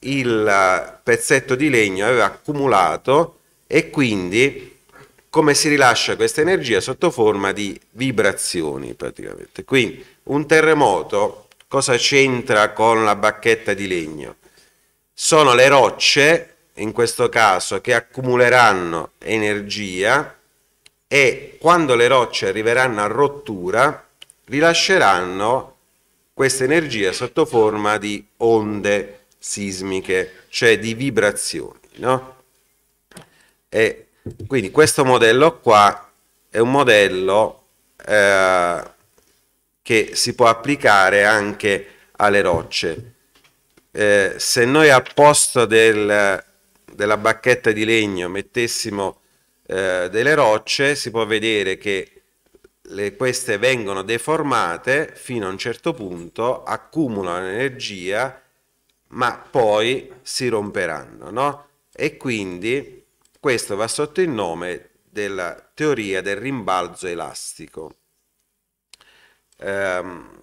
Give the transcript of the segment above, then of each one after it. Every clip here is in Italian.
il pezzetto di legno aveva accumulato e quindi come si rilascia questa energia sotto forma di vibrazioni praticamente. Quindi un terremoto cosa c'entra con la bacchetta di legno? Sono le rocce, in questo caso, che accumuleranno energia e quando le rocce arriveranno a rottura rilasceranno questa energia sotto forma di onde sismiche, cioè di vibrazioni. No? E quindi questo modello qua è un modello eh, che si può applicare anche alle rocce. Eh, se noi al posto del, della bacchetta di legno mettessimo eh, delle rocce, si può vedere che le, queste vengono deformate fino a un certo punto, accumulano energia ma poi si romperanno, no? E quindi questo va sotto il nome della teoria del rimbalzo elastico. Ehm,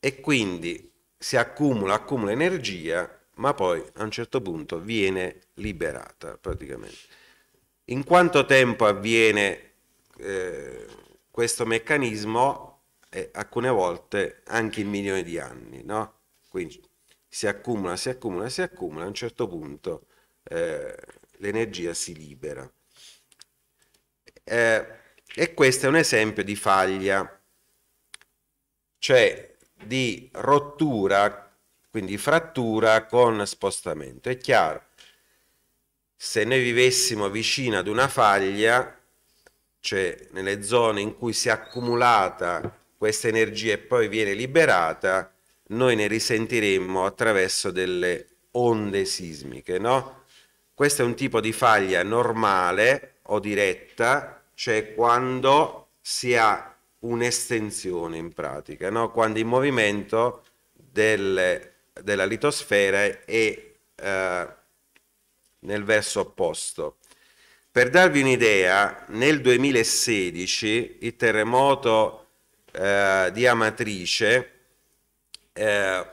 e quindi si accumula, accumula energia, ma poi a un certo punto viene liberata praticamente. In quanto tempo avviene eh, questo meccanismo? Eh, alcune volte anche in milioni di anni, no? Quindi si accumula, si accumula, si accumula, a un certo punto eh, l'energia si libera. Eh, e questo è un esempio di faglia, cioè di rottura, quindi frattura con spostamento. È chiaro, se noi vivessimo vicino ad una faglia, cioè nelle zone in cui si è accumulata questa energia e poi viene liberata, noi ne risentiremmo attraverso delle onde sismiche, no? Questo è un tipo di faglia normale o diretta, cioè quando si ha un'estensione in pratica, no? quando il movimento del, della litosfera è eh, nel verso opposto. Per darvi un'idea, nel 2016 il terremoto eh, di Amatrice eh,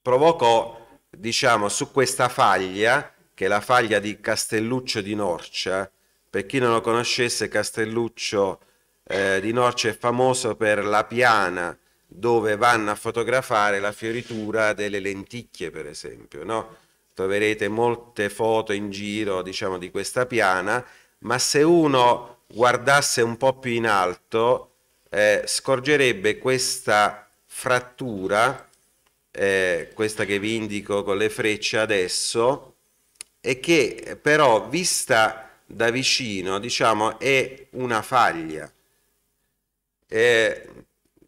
provocò, diciamo, su questa faglia, che è la faglia di Castelluccio di Norcia, per chi non lo conoscesse, Castelluccio eh, di Norcia è famoso per la piana dove vanno a fotografare la fioritura delle lenticchie, per esempio, no? Troverete molte foto in giro, diciamo, di questa piana, ma se uno guardasse un po' più in alto, eh, scorgerebbe questa frattura, eh, questa che vi indico con le frecce adesso, e che però vista da vicino, diciamo, è una faglia. Eh,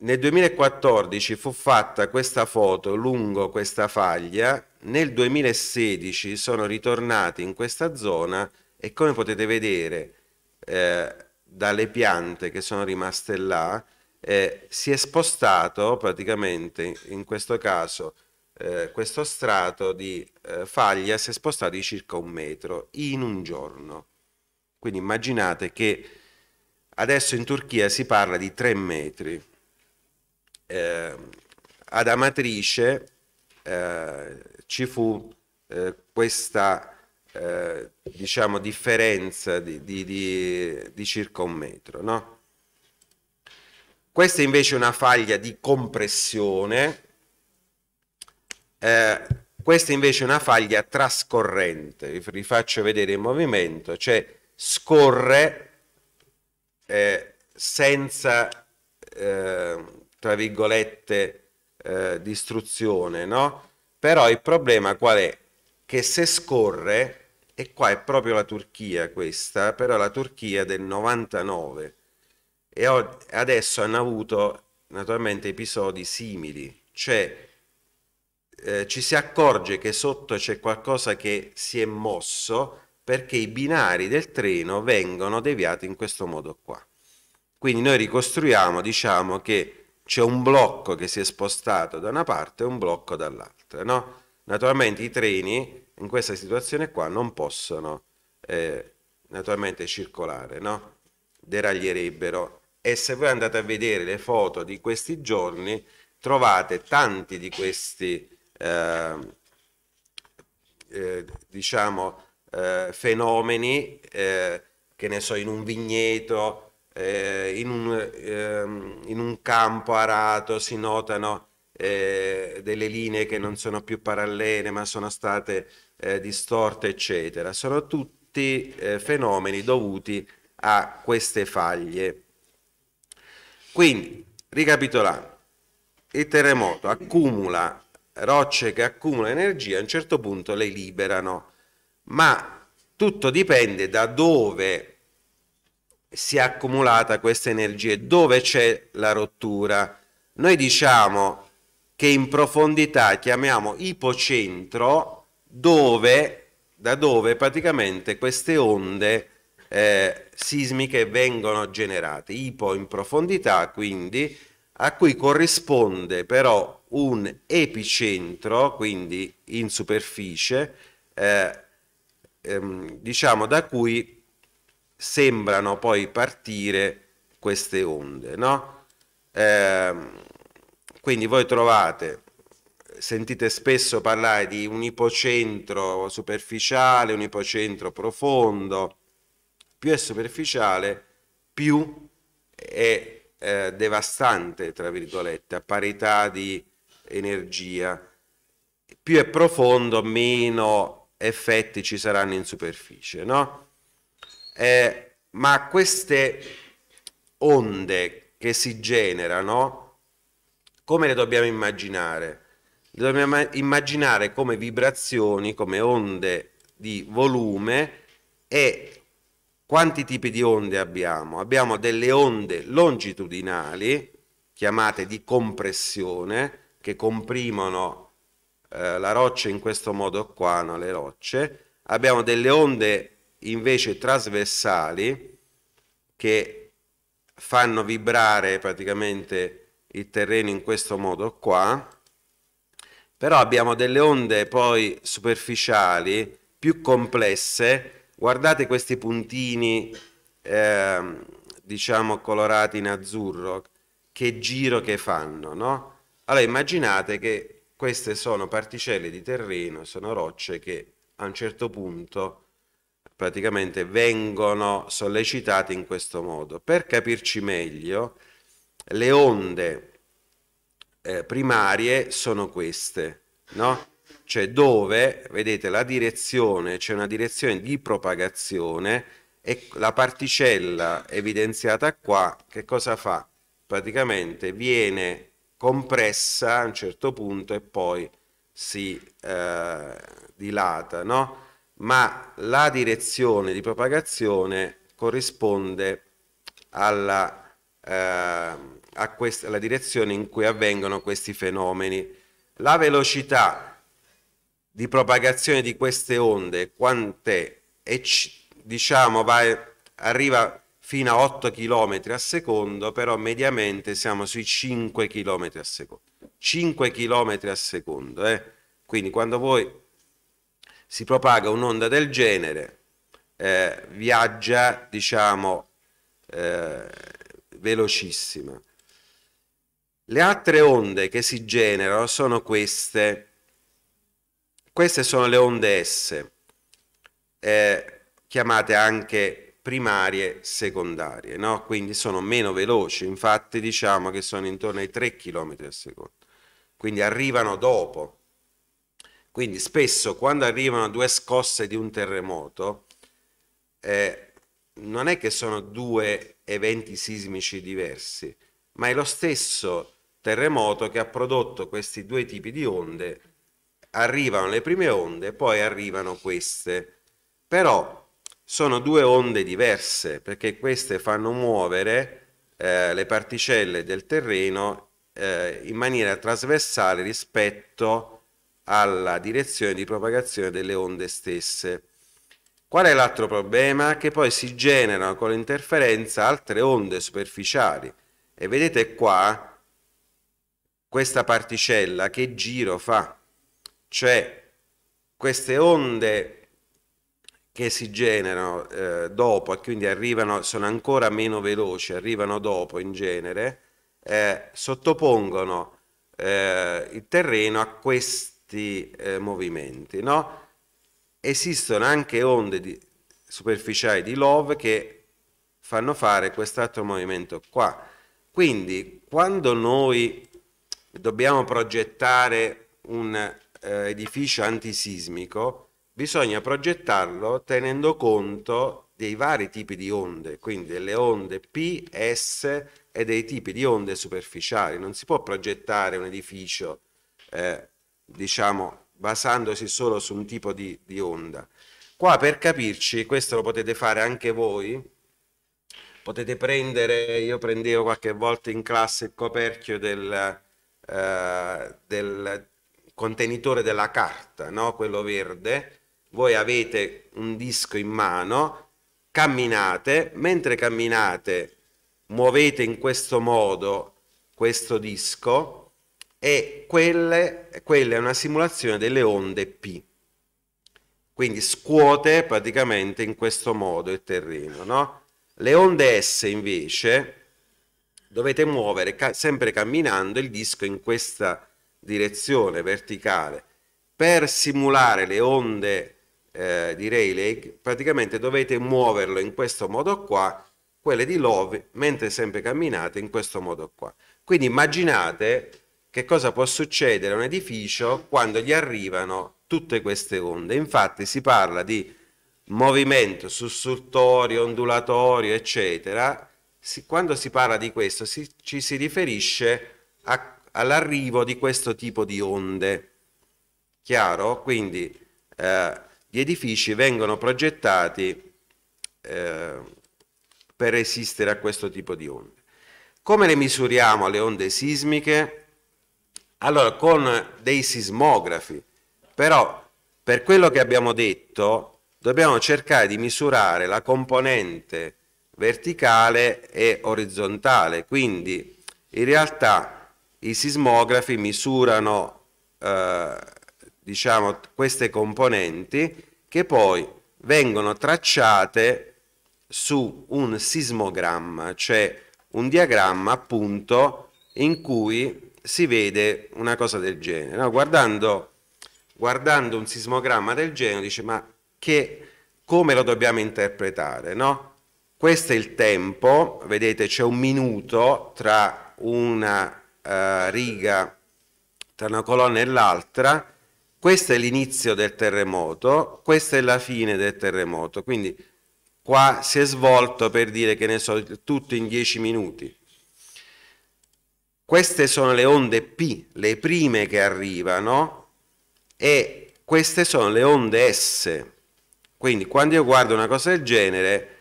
nel 2014 fu fatta questa foto lungo questa faglia, nel 2016 sono ritornati in questa zona e come potete vedere eh, dalle piante che sono rimaste là, eh, si è spostato praticamente in questo caso eh, questo strato di eh, faglia si è spostato di circa un metro in un giorno. Quindi immaginate che adesso in Turchia si parla di 3 metri. Eh, ad Amatrice eh, ci fu eh, questa diciamo, differenza di, di, di, di circa un metro. No? Questa invece è una faglia di compressione, eh, questa invece è una faglia trascorrente, vi, faccio vedere il movimento, cioè scorre eh, senza, eh, tra virgolette, eh, distruzione, no? Però il problema qual è? Che se scorre, e qua è proprio la Turchia questa, però la Turchia del 99, e adesso hanno avuto naturalmente episodi simili, cioè eh, ci si accorge che sotto c'è qualcosa che si è mosso perché i binari del treno vengono deviati in questo modo qua. Quindi noi ricostruiamo, diciamo che c'è un blocco che si è spostato da una parte e un blocco dall'altra. No? Naturalmente i treni in questa situazione qua non possono eh, naturalmente circolare, no? deraglierebbero e se voi andate a vedere le foto di questi giorni trovate tanti di questi eh, eh, diciamo eh, fenomeni eh, che ne so in un vigneto eh, in un, ehm, in, un, campo arato si notano eh, delle linee che non sono più parallele ma sono state distorte eccetera sono tutti fenomeni dovuti a queste faglie quindi, ricapitolando, il terremoto accumula rocce che accumulano energia, a un certo punto le liberano, ma tutto dipende da dove si è accumulata questa energia e dove c'è la rottura. Noi diciamo che in profondità chiamiamo ipocentro, dove, da dove praticamente queste onde eh, sismiche vengono generate, ipo in profondità quindi, a cui corrisponde però un epicentro, quindi in superficie, eh, ehm, diciamo da cui sembrano poi partire queste onde, no? eh, quindi voi trovate, sentite spesso parlare di un ipocentro superficiale, un ipocentro profondo, più è superficiale, più è eh, devastante, tra virgolette, a parità di energia. Più è profondo, meno effetti ci saranno in superficie, no? Eh, ma queste onde che si generano, come le dobbiamo immaginare? Le dobbiamo immaginare come vibrazioni, come onde di volume e quanti tipi di onde abbiamo? Abbiamo delle onde longitudinali, chiamate di compressione, che comprimono eh, la roccia in questo modo qua, no, le rocce. Abbiamo delle onde invece trasversali che fanno vibrare praticamente il terreno in questo modo qua, però abbiamo delle onde poi superficiali più complesse Guardate questi puntini, eh, diciamo, colorati in azzurro, che giro che fanno, no? Allora immaginate che queste sono particelle di terreno, sono rocce che a un certo punto praticamente vengono sollecitate in questo modo. Per capirci meglio, le onde eh, primarie sono queste, no? cioè dove, vedete, la direzione, c'è una direzione di propagazione e la particella evidenziata qua, che cosa fa? Praticamente viene compressa a un certo punto e poi si eh, dilata, no? Ma la direzione di propagazione corrisponde alla, eh, a questa, alla direzione in cui avvengono questi fenomeni. La velocità di propagazione di queste onde quant'è? E diciamo va, arriva fino a 8 km al secondo, però mediamente siamo sui 5 km al secondo. 5 km al secondo, eh? Quindi quando voi si propaga un'onda del genere, eh, viaggia, diciamo, eh, velocissima. Le altre onde che si generano sono queste, queste sono le onde S, eh, chiamate anche primarie secondarie, no? quindi sono meno veloci, infatti diciamo che sono intorno ai 3 km al secondo, quindi arrivano dopo. Quindi spesso quando arrivano due scosse di un terremoto, eh, non è che sono due eventi sismici diversi, ma è lo stesso terremoto che ha prodotto questi due tipi di onde arrivano le prime onde, poi arrivano queste. Però sono due onde diverse perché queste fanno muovere eh, le particelle del terreno eh, in maniera trasversale rispetto alla direzione di propagazione delle onde stesse. Qual è l'altro problema? Che poi si generano con l'interferenza altre onde superficiali e vedete qua questa particella che giro fa cioè queste onde che si generano eh, dopo e quindi arrivano, sono ancora meno veloci, arrivano dopo in genere, eh, sottopongono eh, il terreno a questi eh, movimenti. No? Esistono anche onde di, superficiali di Love che fanno fare quest'altro movimento qua. Quindi quando noi dobbiamo progettare un eh, edificio antisismico bisogna progettarlo tenendo conto dei vari tipi di onde, quindi delle onde P, S e dei tipi di onde superficiali. Non si può progettare un edificio, eh, diciamo, basandosi solo su un tipo di, di onda. Qua per capirci, questo lo potete fare anche voi, potete prendere, io prendevo qualche volta in classe il coperchio del, eh, del, contenitore della carta, no? quello verde, voi avete un disco in mano, camminate, mentre camminate muovete in questo modo questo disco e quelle, quella è una simulazione delle onde P. Quindi scuote praticamente in questo modo il terreno. No? Le onde S invece dovete muovere sempre camminando il disco in questa direzione verticale per simulare le onde eh, di Rayleigh praticamente dovete muoverlo in questo modo qua quelle di Love mentre sempre camminate in questo modo qua quindi immaginate che cosa può succedere a un edificio quando gli arrivano tutte queste onde infatti si parla di movimento sussultorio ondulatorio eccetera si, quando si parla di questo si, ci si riferisce a all'arrivo di questo tipo di onde. Chiaro? Quindi eh, gli edifici vengono progettati eh, per resistere a questo tipo di onde. Come le misuriamo le onde sismiche? Allora, con dei sismografi, però per quello che abbiamo detto dobbiamo cercare di misurare la componente verticale e orizzontale, quindi in realtà i sismografi misurano eh, diciamo, queste componenti che poi vengono tracciate su un sismogramma, cioè un diagramma appunto in cui si vede una cosa del genere. No, guardando, guardando, un sismogramma del genere dice ma che, come lo dobbiamo interpretare? No? Questo è il tempo, vedete c'è un minuto tra una eh, riga tra una colonna e l'altra, questo è l'inizio del terremoto, questa è la fine del terremoto, quindi qua si è svolto per dire che ne so tutto in 10 minuti. Queste sono le onde P, le prime che arrivano e queste sono le onde S. Quindi quando io guardo una cosa del genere,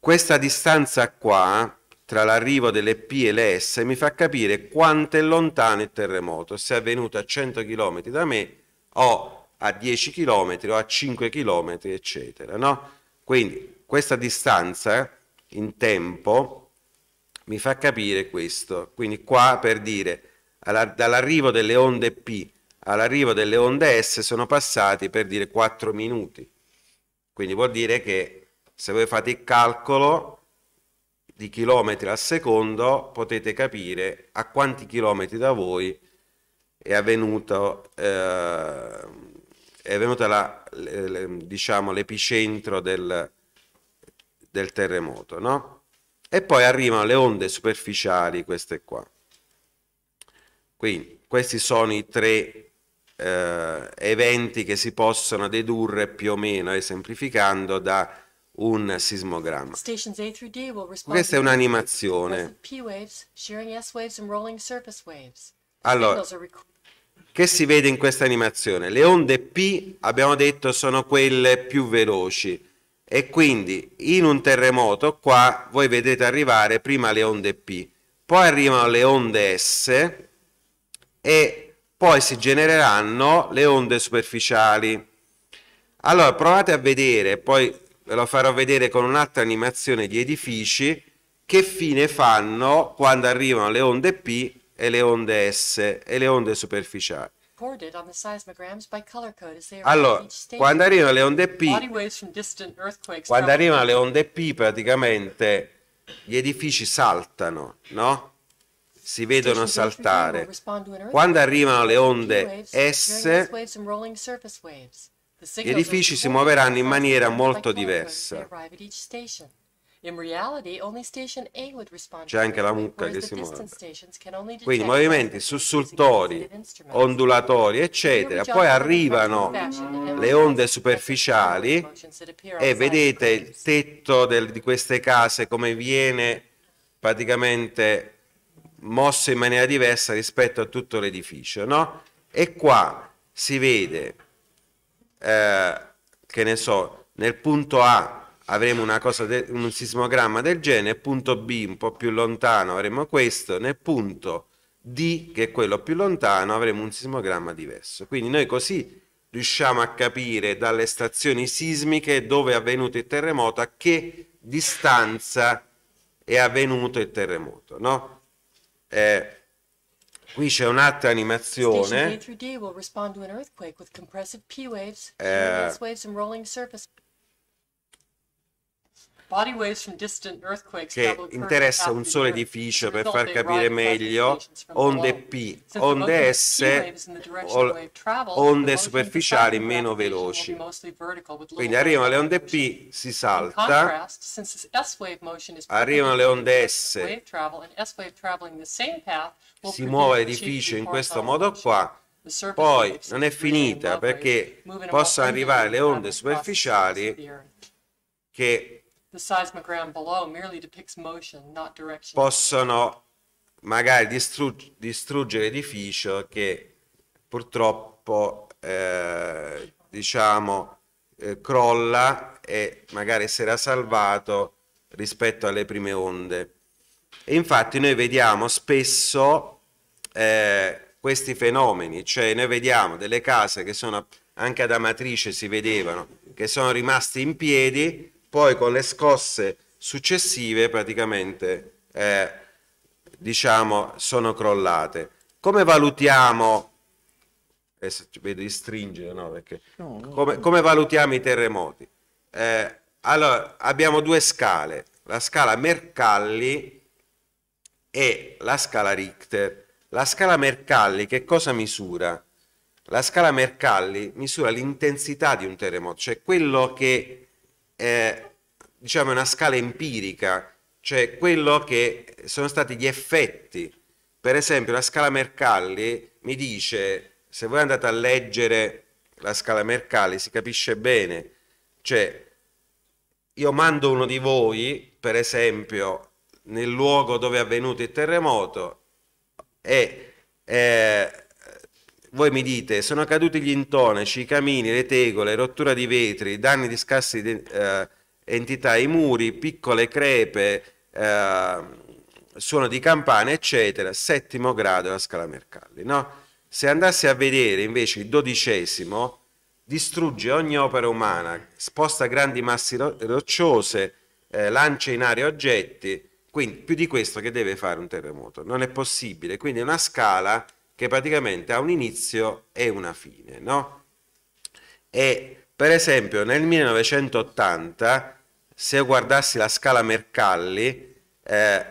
questa distanza qua tra l'arrivo delle P e le S mi fa capire quanto è lontano il terremoto, se è avvenuto a 100 km da me o a 10 km o a 5 km eccetera. No? Quindi questa distanza in tempo mi fa capire questo. Quindi qua per dire dall'arrivo delle onde P all'arrivo delle onde S sono passati per dire 4 minuti. Quindi vuol dire che se voi fate il calcolo di chilometri al secondo, potete capire a quanti chilometri da voi è, avvenuto, eh, è avvenuto diciamo, l'epicentro del, del terremoto, no? E poi arrivano le onde superficiali, queste qua. Quindi questi sono i tre eh, eventi che si possono dedurre più o meno, esemplificando, da un sismogramma. Questa è un'animazione. Allora, che si vede in questa animazione? Le onde P, abbiamo detto, sono quelle più veloci e quindi in un terremoto qua voi vedete arrivare prima le onde P, poi arrivano le onde S e poi si genereranno le onde superficiali. Allora provate a vedere, poi ve lo farò vedere con un'altra animazione di edifici, che fine fanno quando arrivano le onde P e le onde S e le onde superficiali. Allora, quando arrivano le onde P, quando arrivano le onde P praticamente gli edifici saltano, no? Si vedono saltare. Quando arrivano le onde S, gli edifici si muoveranno in maniera molto diversa. C'è anche la mucca che si muove. Quindi movimenti sussultori, ondulatori, eccetera. Poi arrivano le onde superficiali e vedete il tetto del, di queste case come viene praticamente mosso in maniera diversa rispetto a tutto l'edificio, no? E qua si vede eh, che ne so, nel punto A avremo de- un sismogramma del genere, punto B un po' più lontano avremo questo, nel punto D, che è quello più lontano, avremo un sismogramma diverso. Quindi noi così riusciamo a capire dalle stazioni sismiche dove è avvenuto il terremoto, a che distanza è avvenuto il terremoto. No? Eh, Qui c'è un'altra animazione. eh, che interessa un solo edificio per far capire meglio onde P, onde S, onde superficiali meno veloci. Quindi arrivano le onde P, si salta, arrivano le onde S, si muove l'edificio in questo modo qua, poi non è finita perché possono arrivare le onde superficiali che possono magari distrug- distruggere l'edificio che purtroppo eh, diciamo eh, crolla e magari si era salvato rispetto alle prime onde. E infatti noi vediamo spesso eh, questi fenomeni, cioè noi vediamo delle case che sono anche ad Amatrice si vedevano, che sono rimaste in piedi poi con le scosse successive praticamente eh, diciamo sono crollate. Come valutiamo, eh, vedo di stringere, no? Perché, no, no, come, come, valutiamo i terremoti? Eh, allora, abbiamo due scale, la scala Mercalli e la scala Richter. La scala Mercalli che cosa misura? La scala Mercalli misura l'intensità di un terremoto, cioè quello che eh, diciamo, una scala empirica, cioè quello che sono stati gli effetti. Per esempio la scala Mercalli mi dice, se voi andate a leggere la scala Mercalli si capisce bene, cioè io mando uno di voi, per esempio, nel luogo dove è avvenuto il terremoto e eh, voi mi dite sono caduti gli intonaci, i camini, le tegole, rottura di vetri, danni di scarse eh, entità ai muri, piccole crepe, eh, suono di campane, eccetera, settimo grado la scala Mercalli. No? Se andassi a vedere invece il dodicesimo, distrugge ogni opera umana, sposta grandi massi ro rocciose, eh, lancia in aria oggetti, quindi più di questo che deve fare un terremoto, non è possibile, quindi è una scala che praticamente ha un inizio e una fine, no? E per esempio nel 1980, se guardassi la scala Mercalli, eh,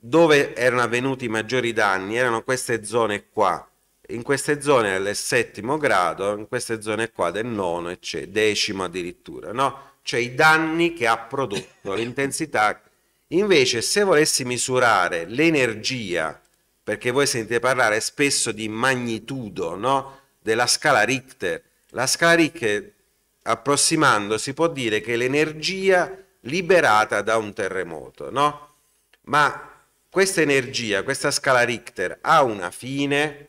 dove erano avvenuti i maggiori danni erano queste zone qua, in queste zone del settimo grado, in queste zone qua del nono, decimo addirittura, no? Cioè i danni che ha prodotto, l'intensità. Invece se volessi misurare l'energia perché voi sentite parlare spesso di magnitudo, no? della scala Richter. La scala Richter, approssimando, si può dire che è l'energia liberata da un terremoto, no? ma questa energia, questa scala Richter ha una fine?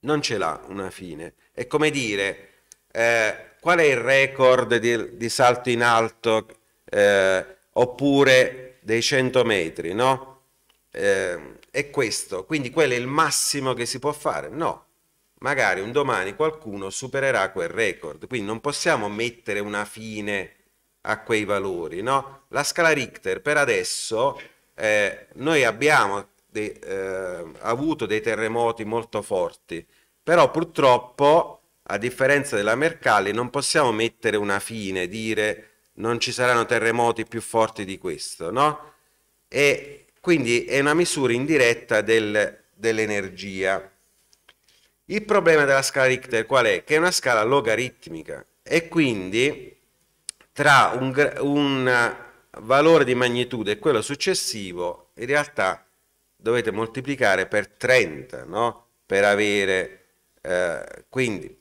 Non ce l'ha una fine. È come dire, eh, qual è il record di, di salto in alto eh, oppure dei 100 metri, no? Eh, è questo, quindi quello è il massimo che si può fare? No, magari un domani qualcuno supererà quel record, quindi non possiamo mettere una fine a quei valori, no? La scala Richter per adesso eh, noi abbiamo de eh, avuto dei terremoti molto forti, però purtroppo a differenza della Mercalli non possiamo mettere una fine, dire non ci saranno terremoti più forti di questo, no? E quindi è una misura indiretta del, dell'energia. Il problema della scala Richter qual è? Che è una scala logaritmica e quindi tra un, un valore di magnitudo e quello successivo in realtà dovete moltiplicare per 30, no? Per avere... Eh, quindi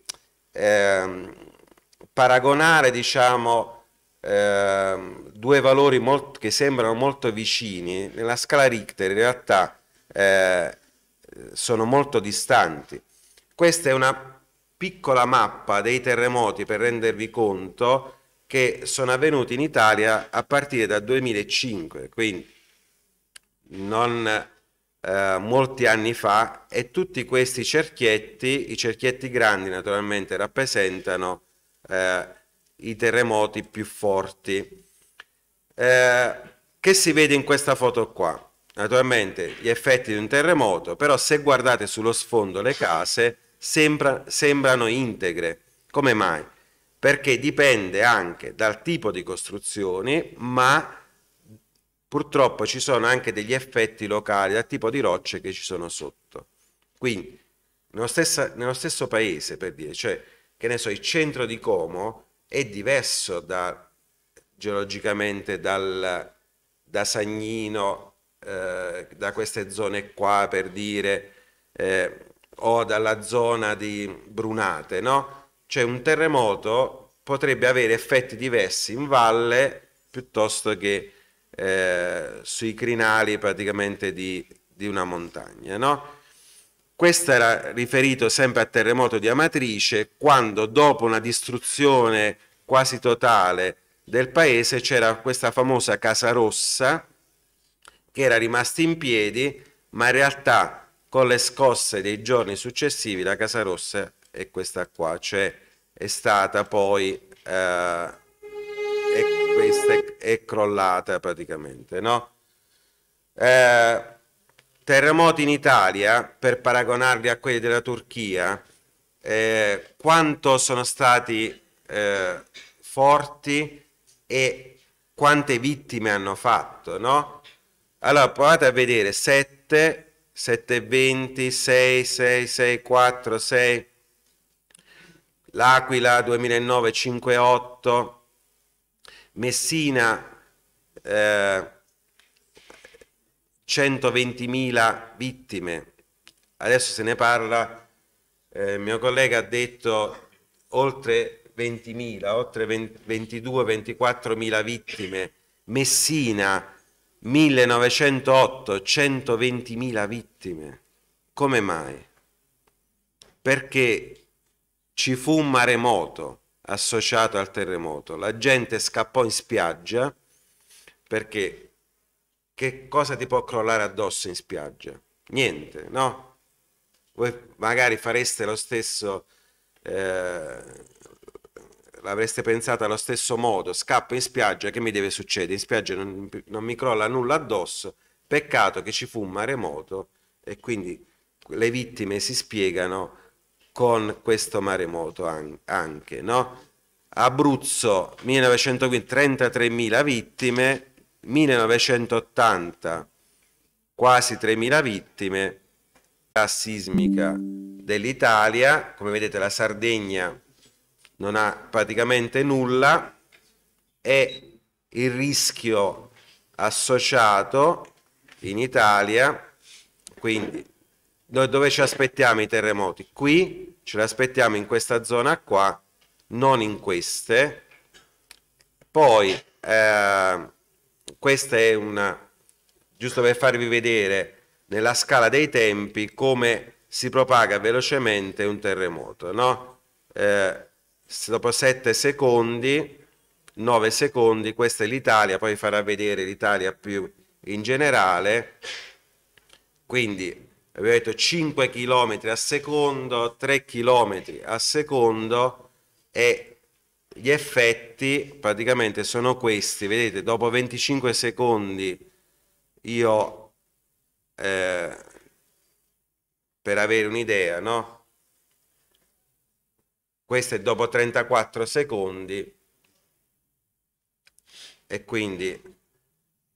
ehm, paragonare, diciamo, Ehm, due valori molto, che sembrano molto vicini, nella scala Richter in realtà eh, sono molto distanti. Questa è una piccola mappa dei terremoti per rendervi conto che sono avvenuti in Italia a partire dal 2005, quindi non eh, molti anni fa, e tutti questi cerchietti, i cerchietti grandi naturalmente rappresentano eh, i terremoti più forti. Eh, che si vede in questa foto qua? Naturalmente gli effetti di un terremoto, però se guardate sullo sfondo le case sembra, sembrano integre. Come mai? Perché dipende anche dal tipo di costruzioni, ma purtroppo ci sono anche degli effetti locali dal tipo di rocce che ci sono sotto. Quindi, nello, stessa, nello stesso paese, per dire, cioè, che ne so, il centro di Como è diverso da, geologicamente dal, da Sagnino, eh, da queste zone qua per dire, eh, o dalla zona di Brunate, no? Cioè un terremoto potrebbe avere effetti diversi in valle piuttosto che eh, sui crinali praticamente di, di una montagna, no? Questo era riferito sempre al terremoto di Amatrice, quando dopo una distruzione quasi totale del paese c'era questa famosa Casa Rossa che era rimasta in piedi, ma in realtà con le scosse dei giorni successivi la Casa Rossa è questa qua, cioè è stata poi eh, è, è, è crollata praticamente, no? Eh, terremoti in Italia, per paragonarli a quelli della Turchia, eh, quanto sono stati eh, forti e quante vittime hanno fatto, no? Allora provate a vedere 7, 7, 20, 6, 6, 6, 4, 6, L'Aquila 2009, 5, 8, Messina eh, 120.000 vittime, adesso se ne parla, eh, il mio collega ha detto oltre 20.000, oltre 22-24.000 vittime, Messina 1908, 120.000 vittime. Come mai? Perché ci fu un maremoto associato al terremoto, la gente scappò in spiaggia perché che cosa ti può crollare addosso in spiaggia? Niente, no? Voi magari fareste lo stesso, eh, l'avreste pensata allo stesso modo, scappo in spiaggia, che mi deve succedere? In spiaggia non, non mi crolla nulla addosso, peccato che ci fu un maremoto e quindi le vittime si spiegano con questo maremoto anche, no? Abruzzo 1933.000 vittime, 1980 quasi 3.000 vittime, la sismica dell'Italia, come vedete la Sardegna non ha praticamente nulla e il rischio associato in Italia, quindi dove ci aspettiamo i terremoti? Qui ce li aspettiamo in questa zona qua, non in queste. Poi eh, questa è una, giusto per farvi vedere nella scala dei tempi come si propaga velocemente un terremoto, no? eh, dopo 7 secondi, 9 secondi, questa è l'Italia, poi farà vedere l'Italia più in generale, quindi abbiamo detto 5 km a secondo, 3 km a secondo e gli effetti praticamente sono questi, vedete, dopo 25 secondi io, eh, per avere un'idea, no? Questo è dopo 34 secondi e quindi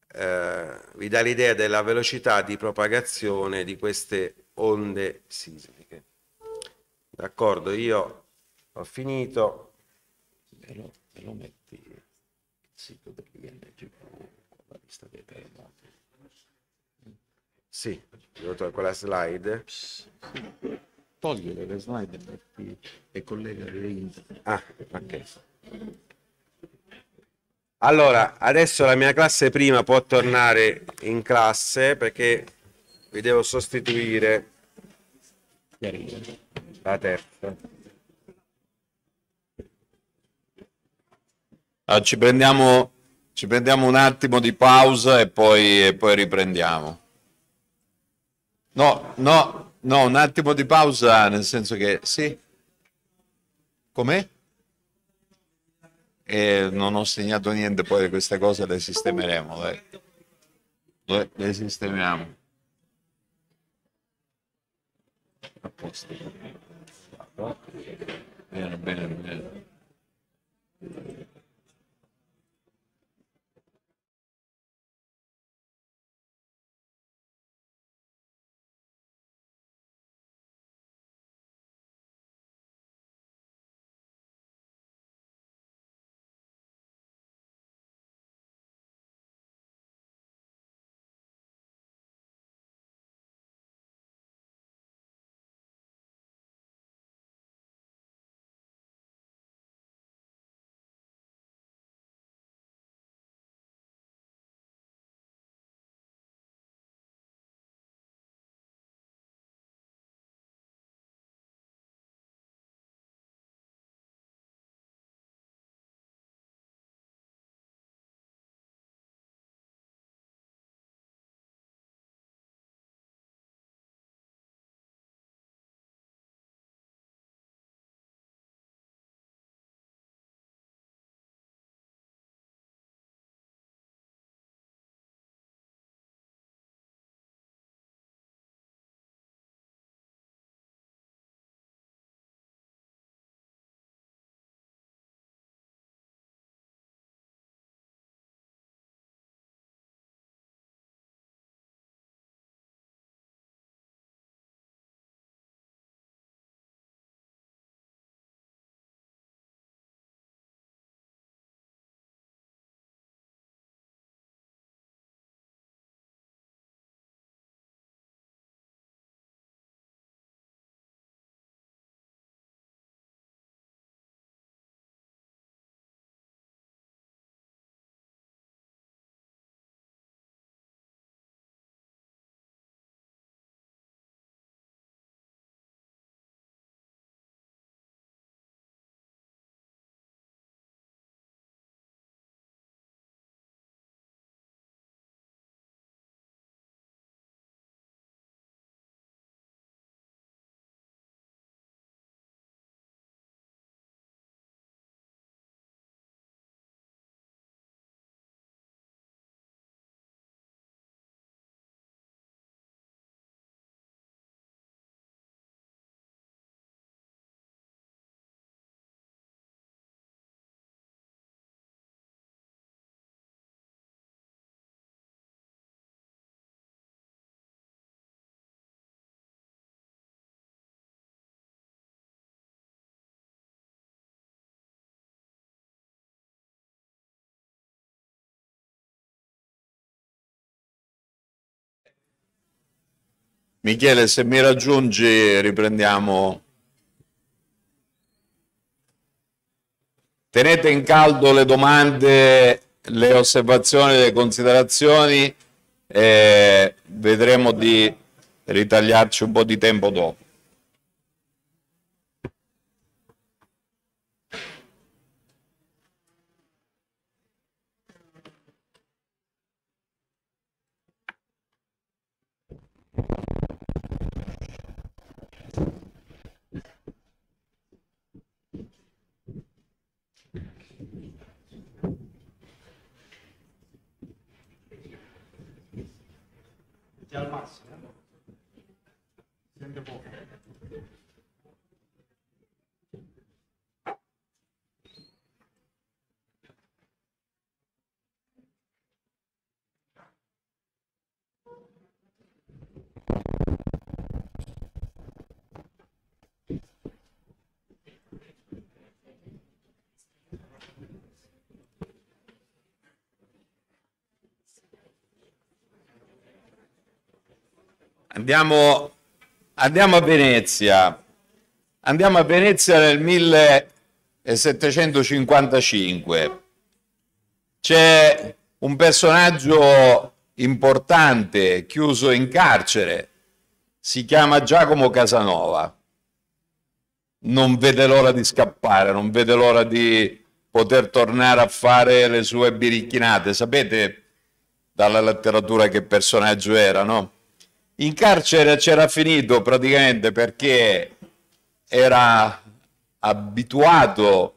eh, vi dà l'idea della velocità di propagazione di queste onde sismiche. D'accordo, io ho finito e lo, e lo metti sul sito dell'INGV con la lista dei terremoti. Sì, quella slide. Togliere le slide e, metti, e collega le Ah, ok. Allora, adesso la mia classe prima può tornare in classe perché vi devo sostituire la terza. Allora, ci, prendiamo, ci, prendiamo, un attimo di pausa e poi, e poi riprendiamo. No, no, no, un attimo di pausa, nel senso che sì. Com'è? E eh, non ho segnato niente, poi queste cose le sistemeremo. Dai. Le, le sistemiamo. A posto. Bene, bene, bene. Michele, se mi raggiungi riprendiamo. Tenete in caldo le domande, le osservazioni, le considerazioni e vedremo di ritagliarci un po' di tempo dopo. al massimo. Eh? Sente poco. Andiamo, andiamo, a Venezia. Andiamo a Venezia nel 1755. C'è un personaggio importante chiuso in carcere, si chiama Giacomo Casanova. Non vede l'ora di scappare, non vede l'ora di poter tornare a fare le sue birichinate. Sapete dalla letteratura che personaggio era, no? In carcere c'era finito praticamente perché era abituato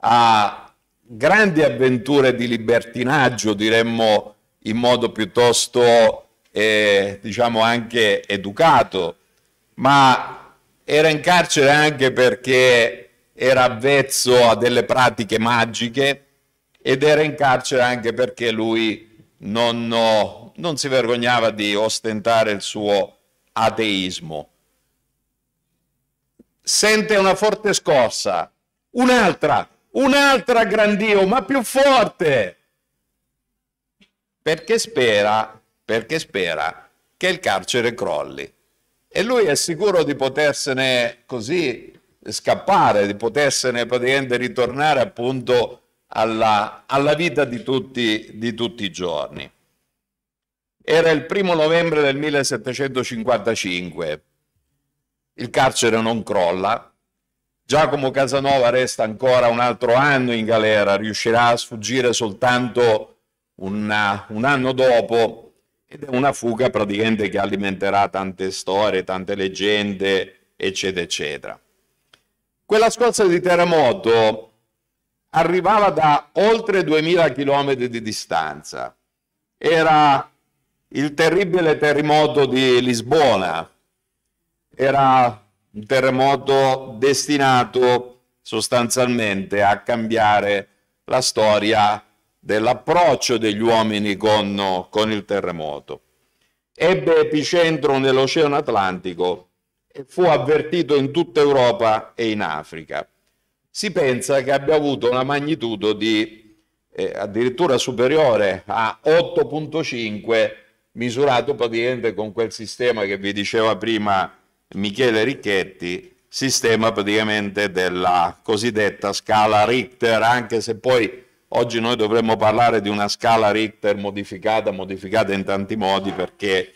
a grandi avventure di libertinaggio, diremmo in modo piuttosto, eh, diciamo, anche educato, ma era in carcere anche perché era avvezzo a delle pratiche magiche ed era in carcere anche perché lui non, non si vergognava di ostentare il suo ateismo. Sente una forte scossa, un'altra, un'altra grandio, ma più forte. Perché spera, perché spera che il carcere crolli. E lui è sicuro di potersene così scappare, di potersene praticamente ritornare appunto alla, alla vita di tutti, di tutti i giorni. Era il primo novembre del 1755. Il carcere non crolla. Giacomo Casanova resta ancora un altro anno in galera, riuscirà a sfuggire soltanto una, un anno dopo ed è una fuga praticamente che alimenterà tante storie, tante leggende, eccetera, eccetera. Quella scossa di terremoto arrivava da oltre 2000 km di distanza, era il terribile terremoto di Lisbona era un terremoto destinato sostanzialmente a cambiare la storia dell'approccio degli uomini con, con il terremoto. Ebbe epicentro nell'Oceano Atlantico e fu avvertito in tutta Europa e in Africa. Si pensa che abbia avuto una magnitudo di eh, addirittura superiore a 8.5 misurato praticamente con quel sistema che vi diceva prima Michele Ricchetti, sistema praticamente della cosiddetta scala Richter, anche se poi oggi noi dovremmo parlare di una scala Richter modificata, modificata in tanti modi perché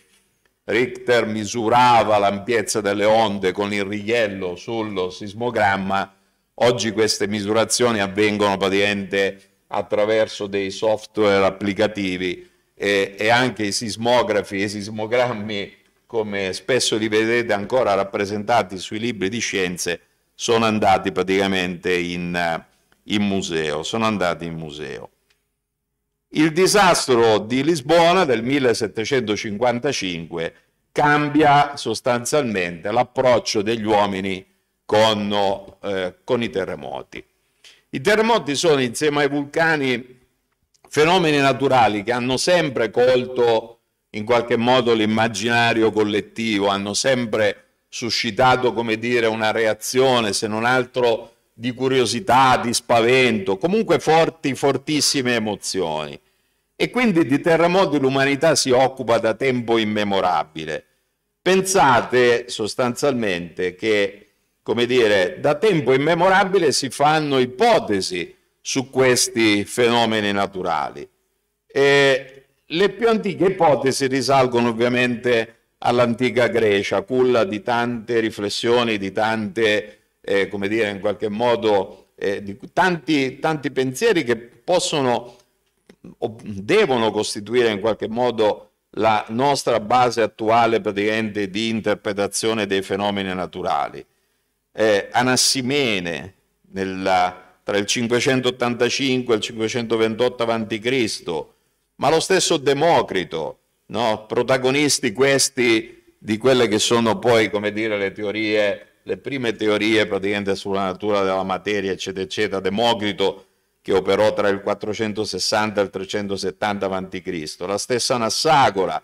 Richter misurava l'ampiezza delle onde con il righello sullo sismogramma, oggi queste misurazioni avvengono praticamente attraverso dei software applicativi e, e anche i sismografi e i sismogrammi, come spesso li vedete ancora rappresentati sui libri di scienze, sono andati praticamente in, eh, in museo. Sono andati in museo. Il disastro di Lisbona del 1755 cambia sostanzialmente l'approccio degli uomini con, eh, con, i terremoti. I terremoti sono insieme ai vulcani fenomeni naturali che hanno sempre colto in qualche modo l'immaginario collettivo, hanno sempre suscitato, come dire, una reazione, se non altro di curiosità, di spavento, comunque forti, fortissime emozioni. E quindi di terremoti l'umanità si occupa da tempo immemorabile. Pensate sostanzialmente che, come dire, da tempo immemorabile si fanno ipotesi su questi fenomeni naturali. E le più antiche ipotesi risalgono ovviamente all'antica Grecia, culla di tante riflessioni, di tante, eh, come dire, in qualche modo, eh, di tanti, tanti pensieri che possono o devono costituire in qualche modo la nostra base attuale praticamente di interpretazione dei fenomeni naturali. Eh, Anassimene, nella tra il 585 e il 528 a.C., ma lo stesso Democrito, no? protagonisti questi di quelle che sono poi, come dire, le teorie, le prime teorie praticamente sulla natura della materia, eccetera, eccetera, Democrito che operò tra il 460 e il 370 a.C., la stessa Nassacora.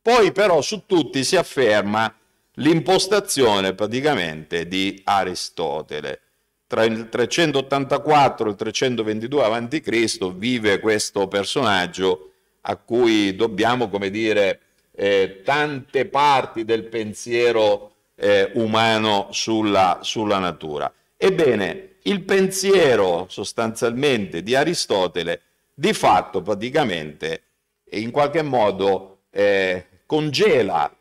Poi però su tutti si afferma l'impostazione praticamente di Aristotele tra il 384 e il 322 a.C. vive questo personaggio a cui dobbiamo, come dire, eh, tante parti del pensiero eh, umano sulla, sulla natura. Ebbene, il pensiero sostanzialmente di Aristotele di fatto praticamente in qualche modo eh, congela